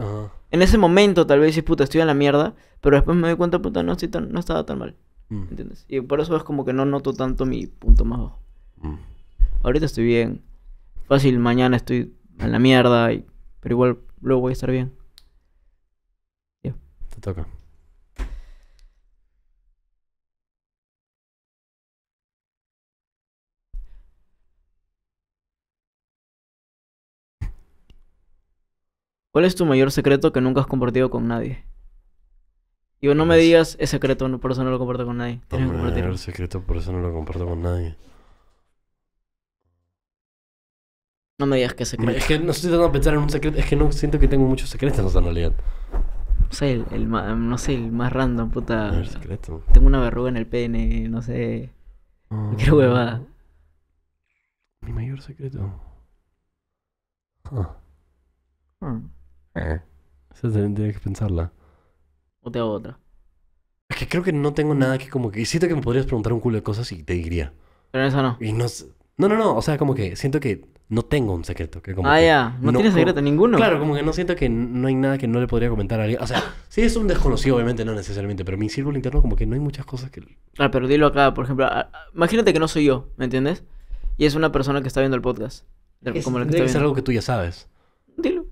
en ese momento tal vez dices, puta, estoy en la mierda, pero después me doy cuenta, puta, no, estaba tan mal. Mm. ¿Entiendes? Y por eso es como que no noto tanto mi punto más bajo. Mm. Ahorita estoy bien. Fácil, mañana estoy en la mierda, pero igual luego voy a estar bien toca. ¿Cuál es tu mayor secreto que nunca has compartido con nadie? Digo, no me pues digas, es secreto, por eso no lo comparto con nadie. secreto, por eso no lo comparto con nadie. No me digas que es secreto. Es que no estoy tratando de pensar en un secreto, es que no siento que tengo muchos secretos en realidad. No sé, el, no sé, el más random, puta. Tengo una verruga en el pene, no sé. Ah. qué huevada. Mi mayor secreto. Ah, eh. que pensarla. O te hago otra. Es que creo que no tengo nada que como que... Siento que me podrías preguntar un culo de cosas y te diría. Pero eso no. Y no No, no, no. O sea, como que siento que no tengo un secreto. Que como ah, ya. No, tiene secreto ninguno. Claro, como que no siento que no hay nada que no le podría comentar a alguien. O sea, sí es un desconocido, obviamente, no necesariamente, pero mi círculo interno como que no hay muchas cosas que... Ah, pero dilo acá, por ejemplo. Ah, imagínate que no soy yo, ¿me entiendes? Y es una persona que está viendo el podcast. como la que algo que tú ya sabes. Dilo.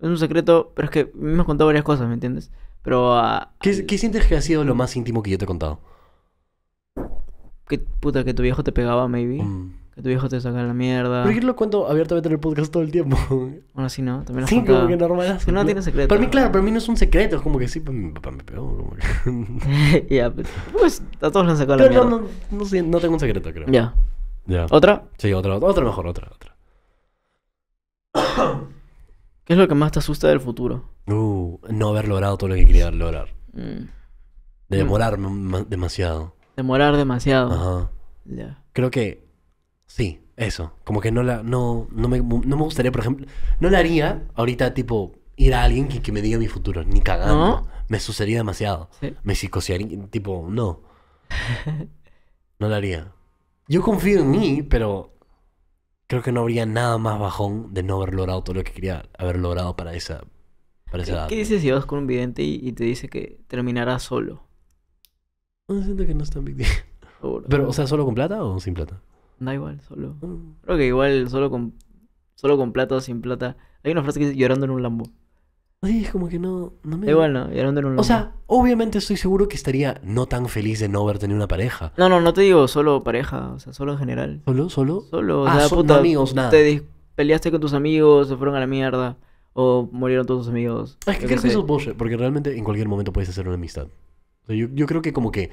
Es un secreto, pero es que me has contado varias cosas, ¿me entiendes? Pero... Ah, eh, ¿Qué, sientes que ha sido lo más íntimo que yo te he contado? Que puta, que tu viejo te pegaba, maybe. Mm. Que tu viejo te saca la mierda. ¿Por qué lo cuento abiertamente en el podcast todo el tiempo? Bueno, sí no, también lo Sí, como que normal. Es que no, no tiene secreto. Para mí, claro, para mí no es un secreto. Es como que sí, mi papá me pegó. ya, pues, pues, a todos lo han sacado la mierda. No, no, no, no tengo un secreto, creo. Ya. Ya. ¿Otra? Sí, otra, otra mejor, otra, otra. ¿Qué es lo que más te asusta del futuro? Uh, no haber logrado todo lo que quería lograr. Mm. Mm. demorar demasiado. Demorar demasiado. Ajá. Ya. Creo que Sí, eso. Como que no la. No, no, me, gustaría, por ejemplo. No la haría ahorita, tipo, ir a alguien que, me diga mi futuro. Ni cagando. Me sucedería demasiado. Me psicosearía. Tipo, no. no la haría. Yo confío en mí, pero creo que no habría nada más bajón de no haber logrado todo lo que quería haber logrado para esa, para ¿Qué, dices si vas con un vidente y, te dice que terminará solo? No siento que no es tan Pero, o sea, ¿solo con plata o sin plata? Da igual, solo. Mm. Creo que igual, solo con, solo con plata o sin plata. Hay una frase que dice llorando en un Lambo. Ay, es como que no, Da igual, no, llorando en un Lambo. O sea, obviamente estoy seguro que estaría no tan feliz de no haber tenido una pareja. No, no, no te digo solo pareja, o sea, solo en general. ¿Solo? ¿Solo? Solo, o ah, sea, amigos, nada. Te peleaste con tus amigos, se fueron a la mierda, o murieron todos tus amigos. Ah, es que creo que, eso es porque realmente en cualquier momento puedes hacer una amistad. yo, creo que como que.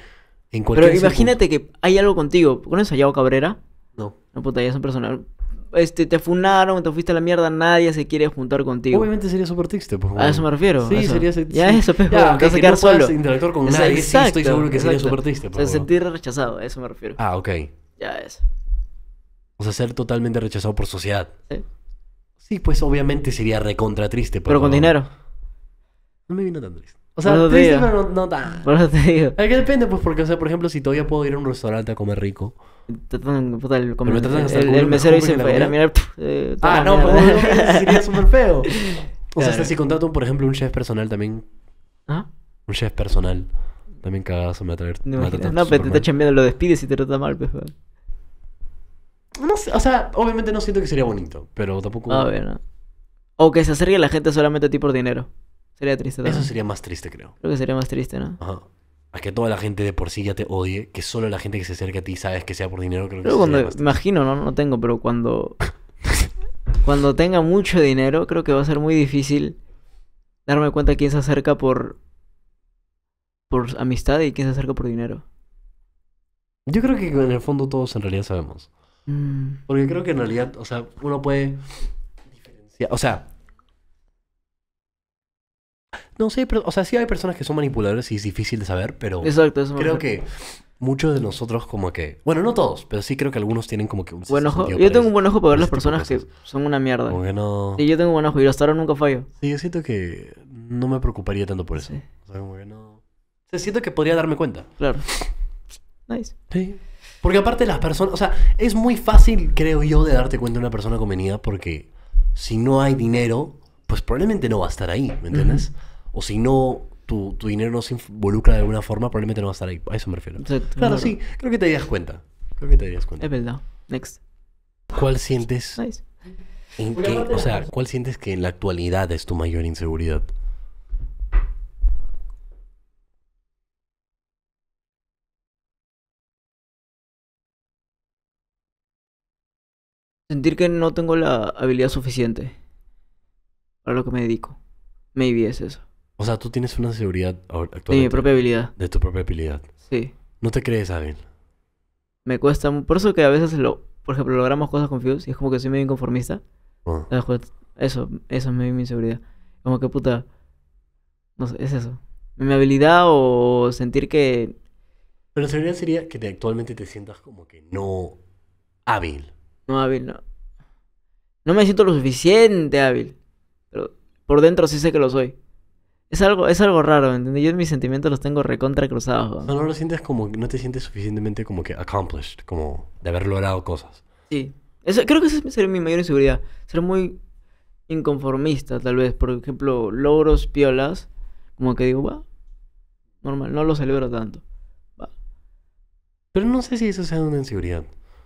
En cualquier Pero imagínate que hay algo contigo. ¿Conoces a Yao Cabrera? No. No, puta, ya es un personal... Este, te funaron, te fuiste a la mierda, nadie se quiere juntar contigo. Obviamente sería súper triste, pues. A eso me refiero. Sí, sería. Ya eso, pues, ya, eso quedar solo. interactuar con nadie, sí, estoy seguro que sería súper triste, pues. sentir rechazado, a eso me refiero. Ah, ok. Ya es. O sea, ser totalmente rechazado por sociedad. Sí. Sí, pues obviamente sería recontra triste, pero. Pero con dinero. No me vino tan triste. O sea, triste, pero no, no tan. Por eso te digo. Es que depende, pues, porque, o sea, por ejemplo, si todavía puedo ir a un restaurante a comer rico Tratan, el, el, mesero dice, era mirar. Eh, ah, no, pero pues, sería súper feo. O sea, si contrato, por ejemplo, un chef personal también. ¿Ah? Un chef personal. También cagazo me va a traer. No, no pero pues, te está chambeando, lo despides y te trata mal, pues. No sé, o sea, obviamente no siento que sería bonito, pero tampoco. A ah, ver, O que se acerque la gente solamente a ti por dinero. Sería triste también. Eso sería más triste, creo. Creo que sería más triste, ¿no? Ajá. Es que toda la gente de por sí ya te odie, que solo la gente que se acerca a ti sabes que sea por dinero. Creo que imagino, no, no tengo, pero cuando, cuando tenga mucho dinero, creo que va a ser muy difícil darme cuenta quién se acerca por, por amistad y quién se acerca por dinero. Yo creo que en el fondo todos en realidad sabemos. Mm. Porque creo que en realidad, o sea, uno puede diferenciar, o sea, no sé, pero, o sea, sí hay personas que son manipuladores y es difícil de saber, pero creo que muchos de nosotros como que, bueno, no todos, pero sí creo que algunos tienen como que un buen Yo tengo un buen ojo para ver las personas que son una mierda. Como que no. Sí, yo tengo un buen ojo y hasta ahora nunca fallo. Sí, yo siento que no me preocuparía tanto por eso. O sea, como que no. O siento que podría darme cuenta. Claro. Nice. Sí. Porque aparte las personas, o sea, es muy fácil, creo yo, de darte cuenta de una persona convenida porque si no hay dinero, pues probablemente no va a estar ahí, ¿me entiendes? o si no tu, dinero no se involucra de alguna forma, probablemente no va a estar ahí. A eso me refiero. claro, sí, creo que te darías cuenta. Creo que te darías cuenta. Es verdad. Next. ¿Cuál sientes? o sea, ¿cuál sientes que en la actualidad es tu mayor inseguridad? Sentir que no tengo la habilidad suficiente para lo que me dedico. Maybe es eso. O sea, tú tienes una seguridad actual De mi propia habilidad. De tu propia habilidad. Sí. No te crees hábil. Me cuesta. Por eso que a veces, lo, por ejemplo, logramos cosas con Fuse y es como que soy medio inconformista. Ah. Pues, eso, eso es mi inseguridad. Como que puta. No sé, es eso. Mi habilidad o sentir que. Pero la seguridad sería que actualmente te sientas como que no hábil. No hábil, no. No me siento lo suficiente hábil. Pero por dentro sí sé que lo soy. Es algo, es algo raro, ¿entendés? Yo mis sentimientos los tengo recontra cruzados. No, no lo sientes como, no te sientes suficientemente como que accomplished, como de haber logrado cosas. Sí. creo que esa sería mi mayor inseguridad. Ser muy inconformista, tal vez. Por ejemplo, logros piolas, como que digo, va, normal, no lo celebro tanto. Va. Pero no sé si eso sea una inseguridad.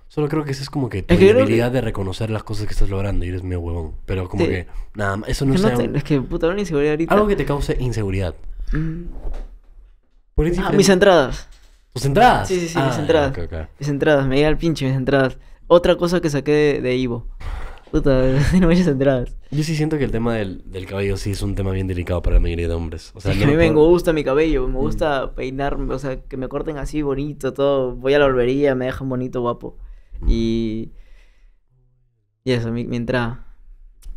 Solo creo que eso es como que tu habilidad eh, de reconocer las cosas que estás logrando y eres medio huevón. Pero como que, nada, eso no, es que Es que puta, inseguridad ahorita. Algo que te cause inseguridad. a ah, mis entradas. ¿Tus entradas? Sí, sí, sí, mis ah, entradas. Mis entradas, me llega al pinche mis entradas. Otra cosa que saqué de, Ivo. Puta, no muchas entradas. Yo sí siento que el tema del, cabello sí es un tema bien delicado para la mayoría de hombres. O sea, a mí me gusta mi cabello, me mm. gusta peinarme, o sea, que me corten así bonito, todo. Voy a la barbería, me dejan bonito, guapo. Y, y eso, mientras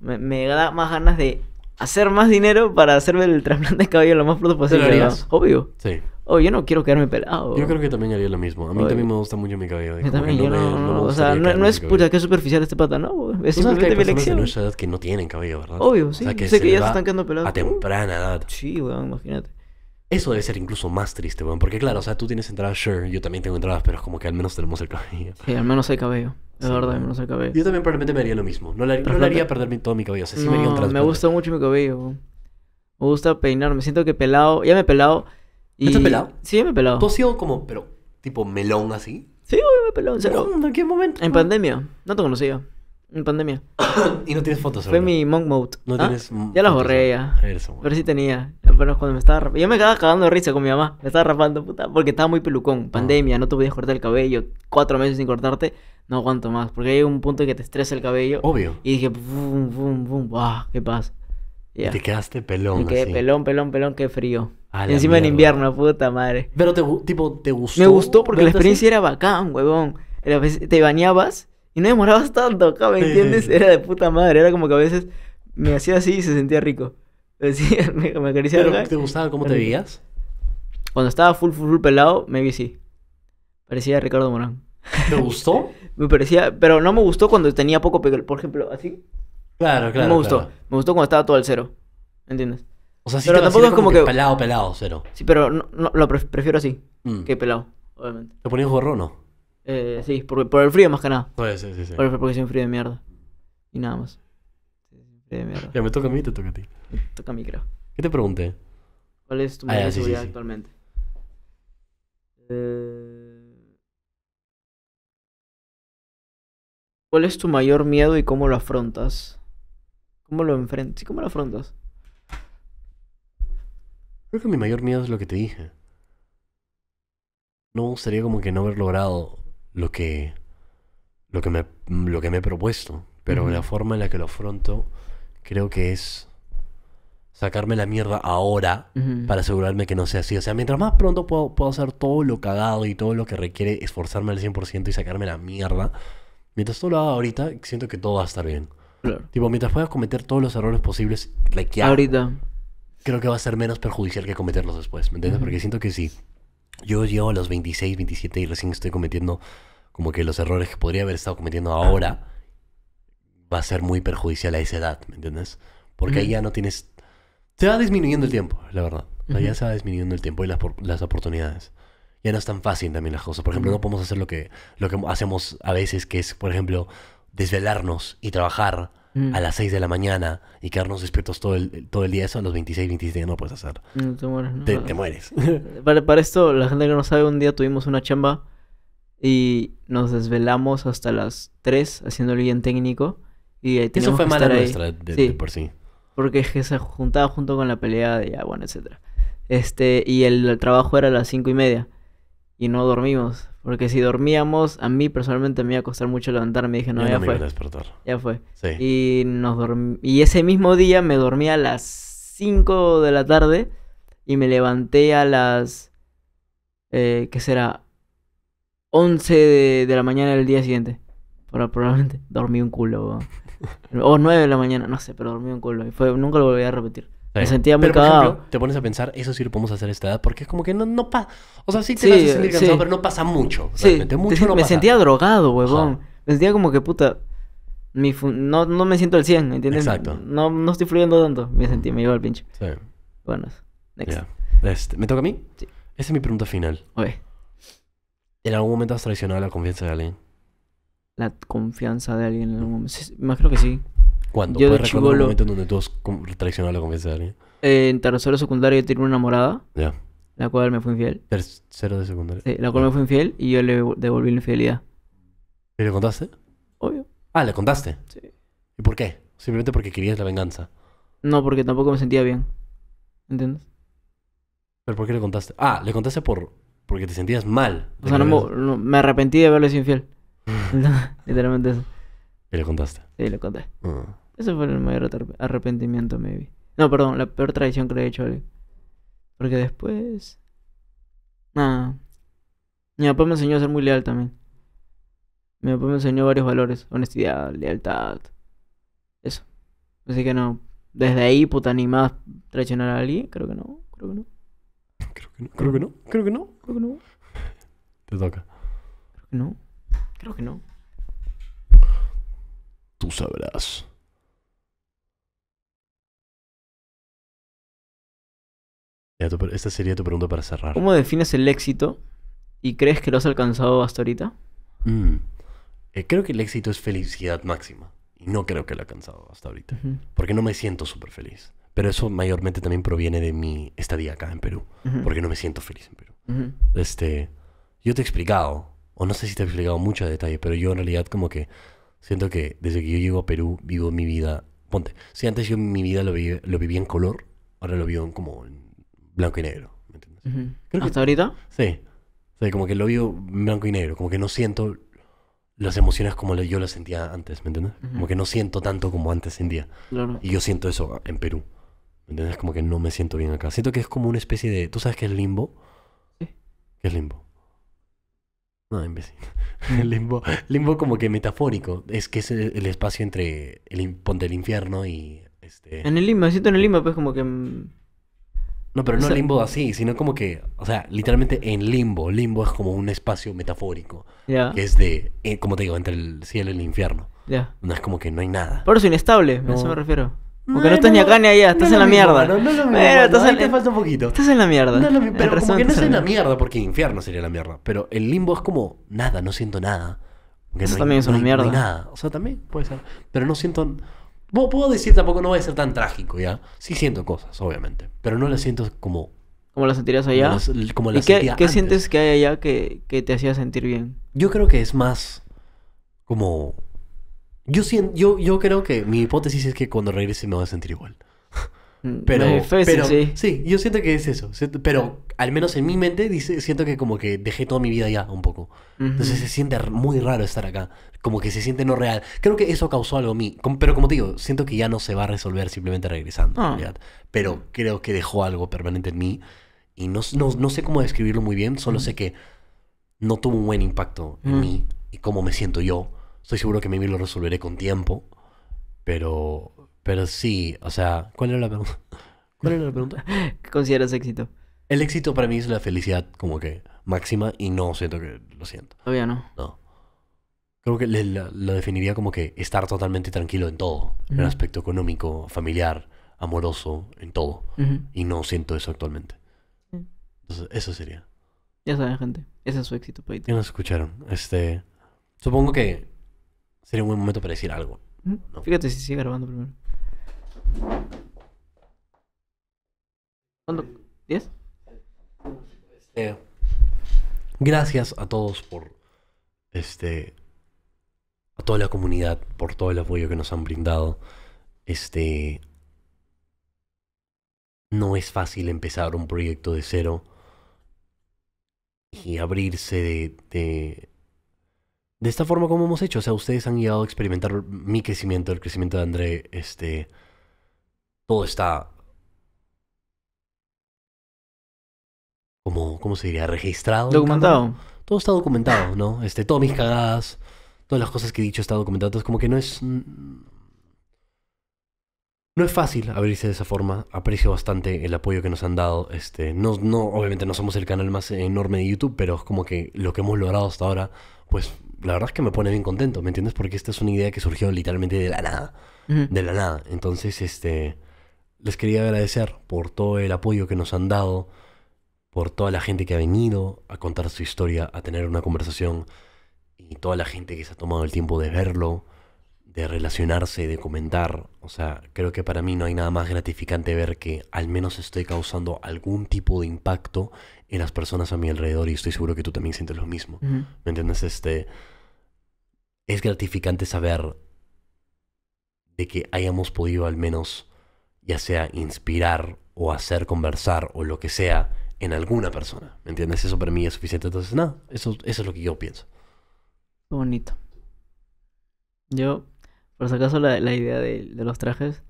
Me, da más ganas de hacer más dinero para hacerme el trasplante de cabello lo más pronto posible. Obvio. Sí. Oye, yo no quiero quedarme pelado. Yo creo que también haría lo mismo. A mí también me gusta mucho mi cabello. Yo también, yo no, O sea, no, es puta que superficial este pata, no. Es simplemente mi elección. De edad que no tienen cabello, ¿verdad? Obvio, sí. O sea, que que ya se están quedando pelados. A temprana edad. Sí, weón, imagínate. Eso debe ser incluso más triste, weón. Porque claro, o sea, tú tienes entradas, sure, yo también tengo entradas, pero es como que al menos tenemos el cabello. Sí, al menos hay cabello. Es verdad, al menos hay cabello. Yo también probablemente me haría lo mismo. No le, haría perder todo mi cabello. O sea, sí me haría un trasplante. Me gusta mucho mi cabello, weón. Me gusta peinar. Me siento que pelado. Ya me he pelado. ¿Estás pelado? Sí, me he pelado. ¿Tú has sido como, pero, tipo melón así? Sí, weón, me he pelado. ¿En qué momento? En pandemia. No te conocía. En pandemia. y no tienes fotos, Fue mi monk mode. No ¿Ah? tienes. Ya mm, las borré ya. Pero sí tenía. Pero cuando me estaba. Yo me quedaba cagando de risa con mi mamá. Me estaba rapando, puta. Porque estaba muy pelucón. Ah. Pandemia, no te podías cortar el cabello. Cuatro meses sin cortarte. No aguanto más. Porque hay un punto que te estresa el cabello. Obvio. Y dije, bum, bum, bum. ¡Ah! ¡Qué pasa? te quedaste pelón. Me pelón, pelón, pelón. ¡Qué frío! encima en invierno, puta madre. Pero, te, tipo, ¿te gustó? Me gustó porque la experiencia era bacán, huevón. Pues, te bañabas y no demorabas tanto acá, ¿me entiendes? Era de puta madre, era como que a veces me hacía así y se sentía rico. Sí, me, acariciaba. ¿Te gustaba cómo te veías? Cuando estaba full, full, full pelado, me vi sí. Parecía Ricardo Morán. ¿Te gustó? me parecía, pero no me gustó cuando tenía poco pelo, por ejemplo, así. Claro, claro. No me gustó. Me gustó cuando estaba todo al cero. ¿me ¿Entiendes? O sea, sí pero tampoco es como que, pelado, pelado, cero. Sí, pero no, lo prefiero así mm. que pelado, obviamente. ¿Te ponías gorro o no? Eh, sí, por, por el frío más que nada. sí, sí, sí. Por el, porque soy un frío de mierda. Y nada más. Frío de mierda. Ya me toca a mí, te toca a ti. Me toca a mí, creo. ¿Qué te pregunté? ¿Cuál es tu ah, mayor miedo seguridad actualmente? Eh... ¿Cuál es tu mayor miedo y cómo lo afrontas? ¿Cómo lo enfrentas? Sí, ¿cómo lo afrontas? Creo que mi mayor miedo es lo que te dije. No sería como que no haber logrado lo que, lo que, me, lo que me he propuesto. Pero la forma en la que lo afronto creo que es sacarme la mierda ahora para asegurarme que no sea así. O sea, mientras más pronto puedo, puedo hacer todo lo cagado y todo lo que requiere esforzarme al 100% y sacarme la mierda, mientras todo lo haga ahorita, siento que todo va a estar bien. Tipo, mientras puedas cometer todos los errores posibles, like, ahorita. creo que va a ser menos perjudicial que cometerlos después, ¿me entiendes? Porque siento que sí yo llevo a los 26, 27 y recién estoy cometiendo como que los errores que podría haber estado cometiendo ahora va a ser muy perjudicial a esa edad, ¿me entiendes? Porque ahí ya no tienes... Se va disminuyendo el tiempo, la verdad. Ya se va disminuyendo el tiempo y las, oportunidades. Ya no es tan fácil también las cosas. Por ejemplo, no podemos hacer lo que, lo que hacemos a veces, que es, por ejemplo, desvelarnos y trabajar Mm. a las 6 de la mañana y quedarnos despiertos todo el, todo el día, eso a los 26, 27 no puedes hacer. te mueres. Te, mueres. para, esto, la gente que no sabe, un día tuvimos una chamba y nos desvelamos hasta las 3 haciendo el bien técnico. Y Eso fue mala nuestra por sí. Porque que se juntaba junto con la pelea de ya, ah, bueno, etc. Este, y el, el trabajo era a las 5 y media. Y no dormimos. Porque si dormíamos, a mí personalmente me iba a costar mucho levantarme. Dije, no, ya fue. despertar. Ya fue. Y, nos y ese mismo día me dormí a las 5 de la tarde y me levanté a las. Eh, ¿Qué será? 11 de, la mañana del día siguiente. Pero probablemente dormí un culo. O, 9 de la mañana, no sé, pero dormí un culo. Y fue, nunca lo volví a repetir. Me sentía muy por Ejemplo, te pones a pensar, eso sí lo podemos hacer a esta edad, porque es como que no, no pasa. O sea, sí te vas a sentir cansado, pero no pasa mucho. Realmente, mucho me sentía drogado, huevón. Me sentía como que puta. no, me siento al 100, entiendes? Exacto. No, no estoy fluyendo tanto. Me sentí, me llevo al pinche. Sí. Bueno, next. Este, ¿Me toca a mí? Sí. Esa es mi pregunta final. Oye. ¿En algún momento has traicionado la confianza de alguien? La confianza de alguien en algún momento. Sí, imagino que sí. ¿Cuándo? Yo ¿Puedes un momento en donde tú has la confianza de alguien? en tercero secundario yo tenía una enamorada. Ya. la cual me fue infiel. Tercero de secundaria. Sí, la cual me fue infiel y yo le devolví la infidelidad. ¿Y le contaste? Obvio. Ah, ¿le contaste? Sí. ¿Y por qué? Simplemente porque querías la venganza. No, porque tampoco me sentía bien. ¿Entiendes? ¿Pero por qué le contaste? Ah, le contaste por... Porque te sentías mal. O sea, no me, arrepentí de haberle sido infiel. Literalmente eso. Y le contaste. Sí, le conté. Ah. Ese fue el mayor arrepentimiento, maybe. No, perdón, la peor traición que le he hecho a alguien Porque después. Nada. Mi papá me enseñó a ser muy leal también. Mi papá me enseñó varios valores: honestidad, lealtad. Eso. Así que no. Desde ahí, puta, ni más traicionar a alguien. Creo que no. Creo que no. Creo que no. Creo que no. Creo que no. Creo que no. Te toca. Creo que no. Creo que no. Tú sabrás. esta sería tu pregunta para cerrar. ¿Cómo defines el éxito y crees que lo has alcanzado hasta ahorita? Mm, eh, creo que el éxito es felicidad máxima. Y no creo que lo he alcanzado hasta ahorita. Porque no me siento súper feliz. Pero eso mayormente también proviene de mi estadía acá en Perú. Porque no me siento feliz en Perú. Este, yo te he explicado, o no sé si te he explicado mucho a detalle, pero yo en realidad como que siento que desde que yo llego a Perú vivo mi vida... Ponte, si antes yo mi vida lo, vivía en color, ahora lo vivo como en blanco y negro. ¿me entiendes? ¿Hasta ahorita? Sí. O como que lo vivo blanco y negro. Como que no siento las emociones como yo las sentía antes, ¿me entiendes? Como que no siento tanto como antes sentía. Claro. Y yo siento eso en Perú. ¿Me entiendes? Como que no me siento bien acá. Siento que es como una especie de... ¿Tú sabes qué es limbo? Sí. ¿Qué es limbo? No, imbécil. Mm. limbo, limbo como que metafórico. Es que es el, espacio entre el, ponte del infierno y este. En el limbo, siento en el limbo, pues como que mm, no, pero no limbo así, sino como que, o sea, literalmente en limbo. Limbo es como un espacio metafórico. Yeah. Que es de, eh, como te digo, entre el cielo y el infierno. Ya. No es como que no hay nada. Por eso inestable, a eso me refiero. Porque no, estás ni acá ni allá, estás en la mierda. No, no, no, te falta un poquito. Estás en la mierda. No, pero como que no es en la mierda, porque infierno sería la mierda. Pero el limbo es como nada, no siento nada. Eso también es una mierda. nada. O sea, también puede ser. Pero no siento. Puedo decir tampoco, no voy a ser tan trágico, ¿ya? Sí siento cosas, obviamente. Pero no las siento como... ¿Como las sentirías allá? Como las, qué, sientes que hay allá que, te hacía sentir bien? Yo creo que es más como... Yo, siento, yo, yo creo que mi hipótesis es que cuando regrese me voy a sentir igual. Mm, pero, pero sí. yo siento que es eso. Pero al menos en mi mente dice, siento que como que dejé toda mi vida ya un poco. Entonces se siente muy raro estar acá. Como que se siente no real. Creo que eso causó algo a mí. Pero como te digo, siento que ya no se va a resolver simplemente regresando. Ah. Pero creo que dejó algo permanente en mí. Y no, no, sé cómo describirlo muy bien. Solo sé que no tuvo un buen impacto en mí y cómo me siento yo. Estoy seguro que maybe lo resolveré con tiempo. Pero pero sí, o sea, ¿cuál era la pregunta? ¿Cuál era la pregunta? ¿Qué consideras éxito? El éxito para mí es la felicidad como que máxima y no siento que lo siento. Todavía no. No. Creo que lo definiría como que estar totalmente tranquilo en todo, en el aspecto económico, familiar, amoroso, en todo. Y no siento eso actualmente. Entonces, eso sería. Ya saben, gente. Ese es su éxito, Ya nos escucharon. Este, supongo que sería un buen momento para decir algo. Fíjate si sigue grabando primero. ¿Cuándo? ¿10? Este, gracias a todos por este a toda la comunidad por todo el apoyo que nos han brindado. Este no es fácil empezar un proyecto de cero y abrirse de, de, de esta forma como hemos hecho. O sea, ustedes han llegado a experimentar mi crecimiento, el crecimiento de André, este todo está como, ¿cómo se diría? Registrado. Documentado. Todo está documentado, ¿no? Este, todas mis cagadas, todas las cosas que he dicho están documentadas. Entonces, como que no es... No es fácil abrirse de esa forma. Aprecio bastante el apoyo que nos han dado. Este, no, no, obviamente no somos el canal más enorme de YouTube, pero es como que lo que hemos logrado hasta ahora, pues la verdad es que me pone bien contento, ¿me entiendes? Porque esta es una idea que surgió literalmente de la nada. De la nada. Entonces, este les quería agradecer por todo el apoyo que nos han dado, por toda la gente que ha venido a contar su historia, a tener una conversación y toda la gente que se ha tomado el tiempo de verlo, de relacionarse, de comentar. O sea, creo que para mí no hay nada más gratificante ver que al menos estoy causando algún tipo de impacto en las personas a mi alrededor y estoy seguro que tú también sientes lo mismo. ¿Me entiendes? Este es gratificante saber de que hayamos podido al menos ya sea inspirar o hacer conversar o lo que sea en alguna persona. ¿Me entiendes? Eso para mí es suficiente. Entonces, nada, no, eso, es lo que yo pienso. Bonito. Yo, por si acaso, la, idea de, los trajes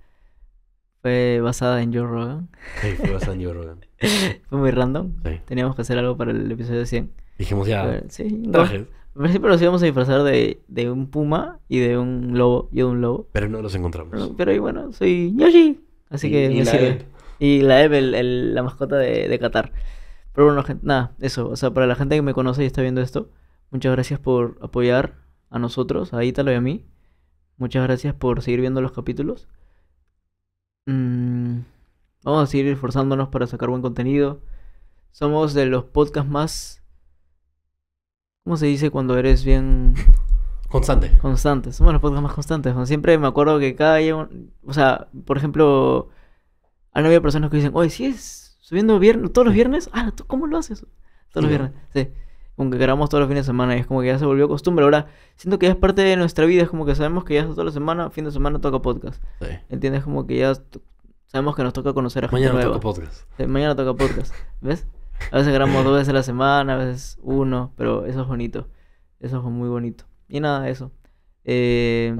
fue basada en Joe Rogan. Sí, fue basada en Joe Rogan. fue muy random. Teníamos que hacer algo para el episodio 100. Dijimos ya. Pero sí, trajes. Al principio nos íbamos a disfrazar de, un puma y de un lobo. de un lobo. Pero no los encontramos. Pero, bueno, soy Yoshi. Así que y la Eve, la mascota de, Qatar. Pero bueno, nada, eso. O sea, para la gente que me conoce y está viendo esto, muchas gracias por apoyar a nosotros, a Ítalo y a mí. Muchas gracias por seguir viendo los capítulos. Mm, vamos a seguir esforzándonos para sacar buen contenido. Somos de los podcasts más... ¿Cómo se dice cuando eres bien... Constante. Constante. Somos los podcasts más constantes. Siempre me acuerdo que cada día. O sea, por ejemplo, han habido personas que dicen, oye, si ¿sí es subiendo viernes, todos los viernes. Ah, ¿tú cómo lo haces? Todos los viernes. Sí. Aunque grabamos todos los fines de semana y es como que ya se volvió costumbre. Ahora siento que ya es parte de nuestra vida. Es como que sabemos que ya es toda la semana, fin de semana toca podcast. Sí. ¿Entiendes? Como que ya sabemos que nos toca conocer a gente mañana toca podcast. mañana toca podcast. ¿Ves? A veces grabamos dos veces a la semana, a veces uno, pero eso es bonito. Eso es muy bonito. Y nada, eso. Eh,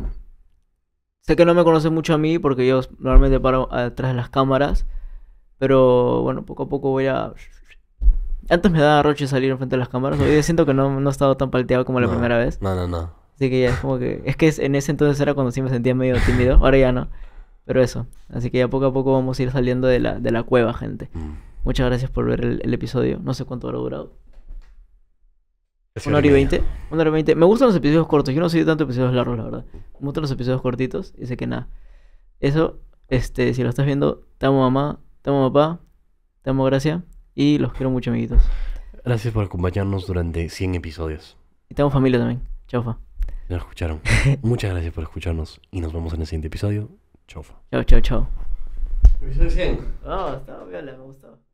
sé que no me conocen mucho a mí porque yo normalmente paro atrás de las cámaras. Pero bueno, poco a poco voy a... Antes me daba roche salir enfrente de las cámaras. Hoy siento que no, no he estado tan palteado como la primera vez. No, no, no. Así que ya es como que... Es que en ese entonces era cuando sí me sentía medio tímido. Ahora ya no. Pero eso. Así que ya poco a poco vamos a ir saliendo de la, cueva, gente. Mm. Muchas gracias por ver el, el episodio. No sé cuánto habrá durado. 1 hora y 20. hora y Me gustan los episodios cortos. Yo no soy tanto episodios largos, la verdad. Me gustan los episodios cortitos. Y sé que nada. Eso, este, si lo estás viendo, te amo mamá, te amo papá, te amo gracia. Y los quiero mucho, amiguitos. Gracias por acompañarnos durante 100 episodios. Y te familia también. chau fa nos escucharon. Muchas gracias por escucharnos. Y nos vemos en el siguiente episodio. fa Chau, chau, chau. Episodio 100. Ah, estaba bien, me gustó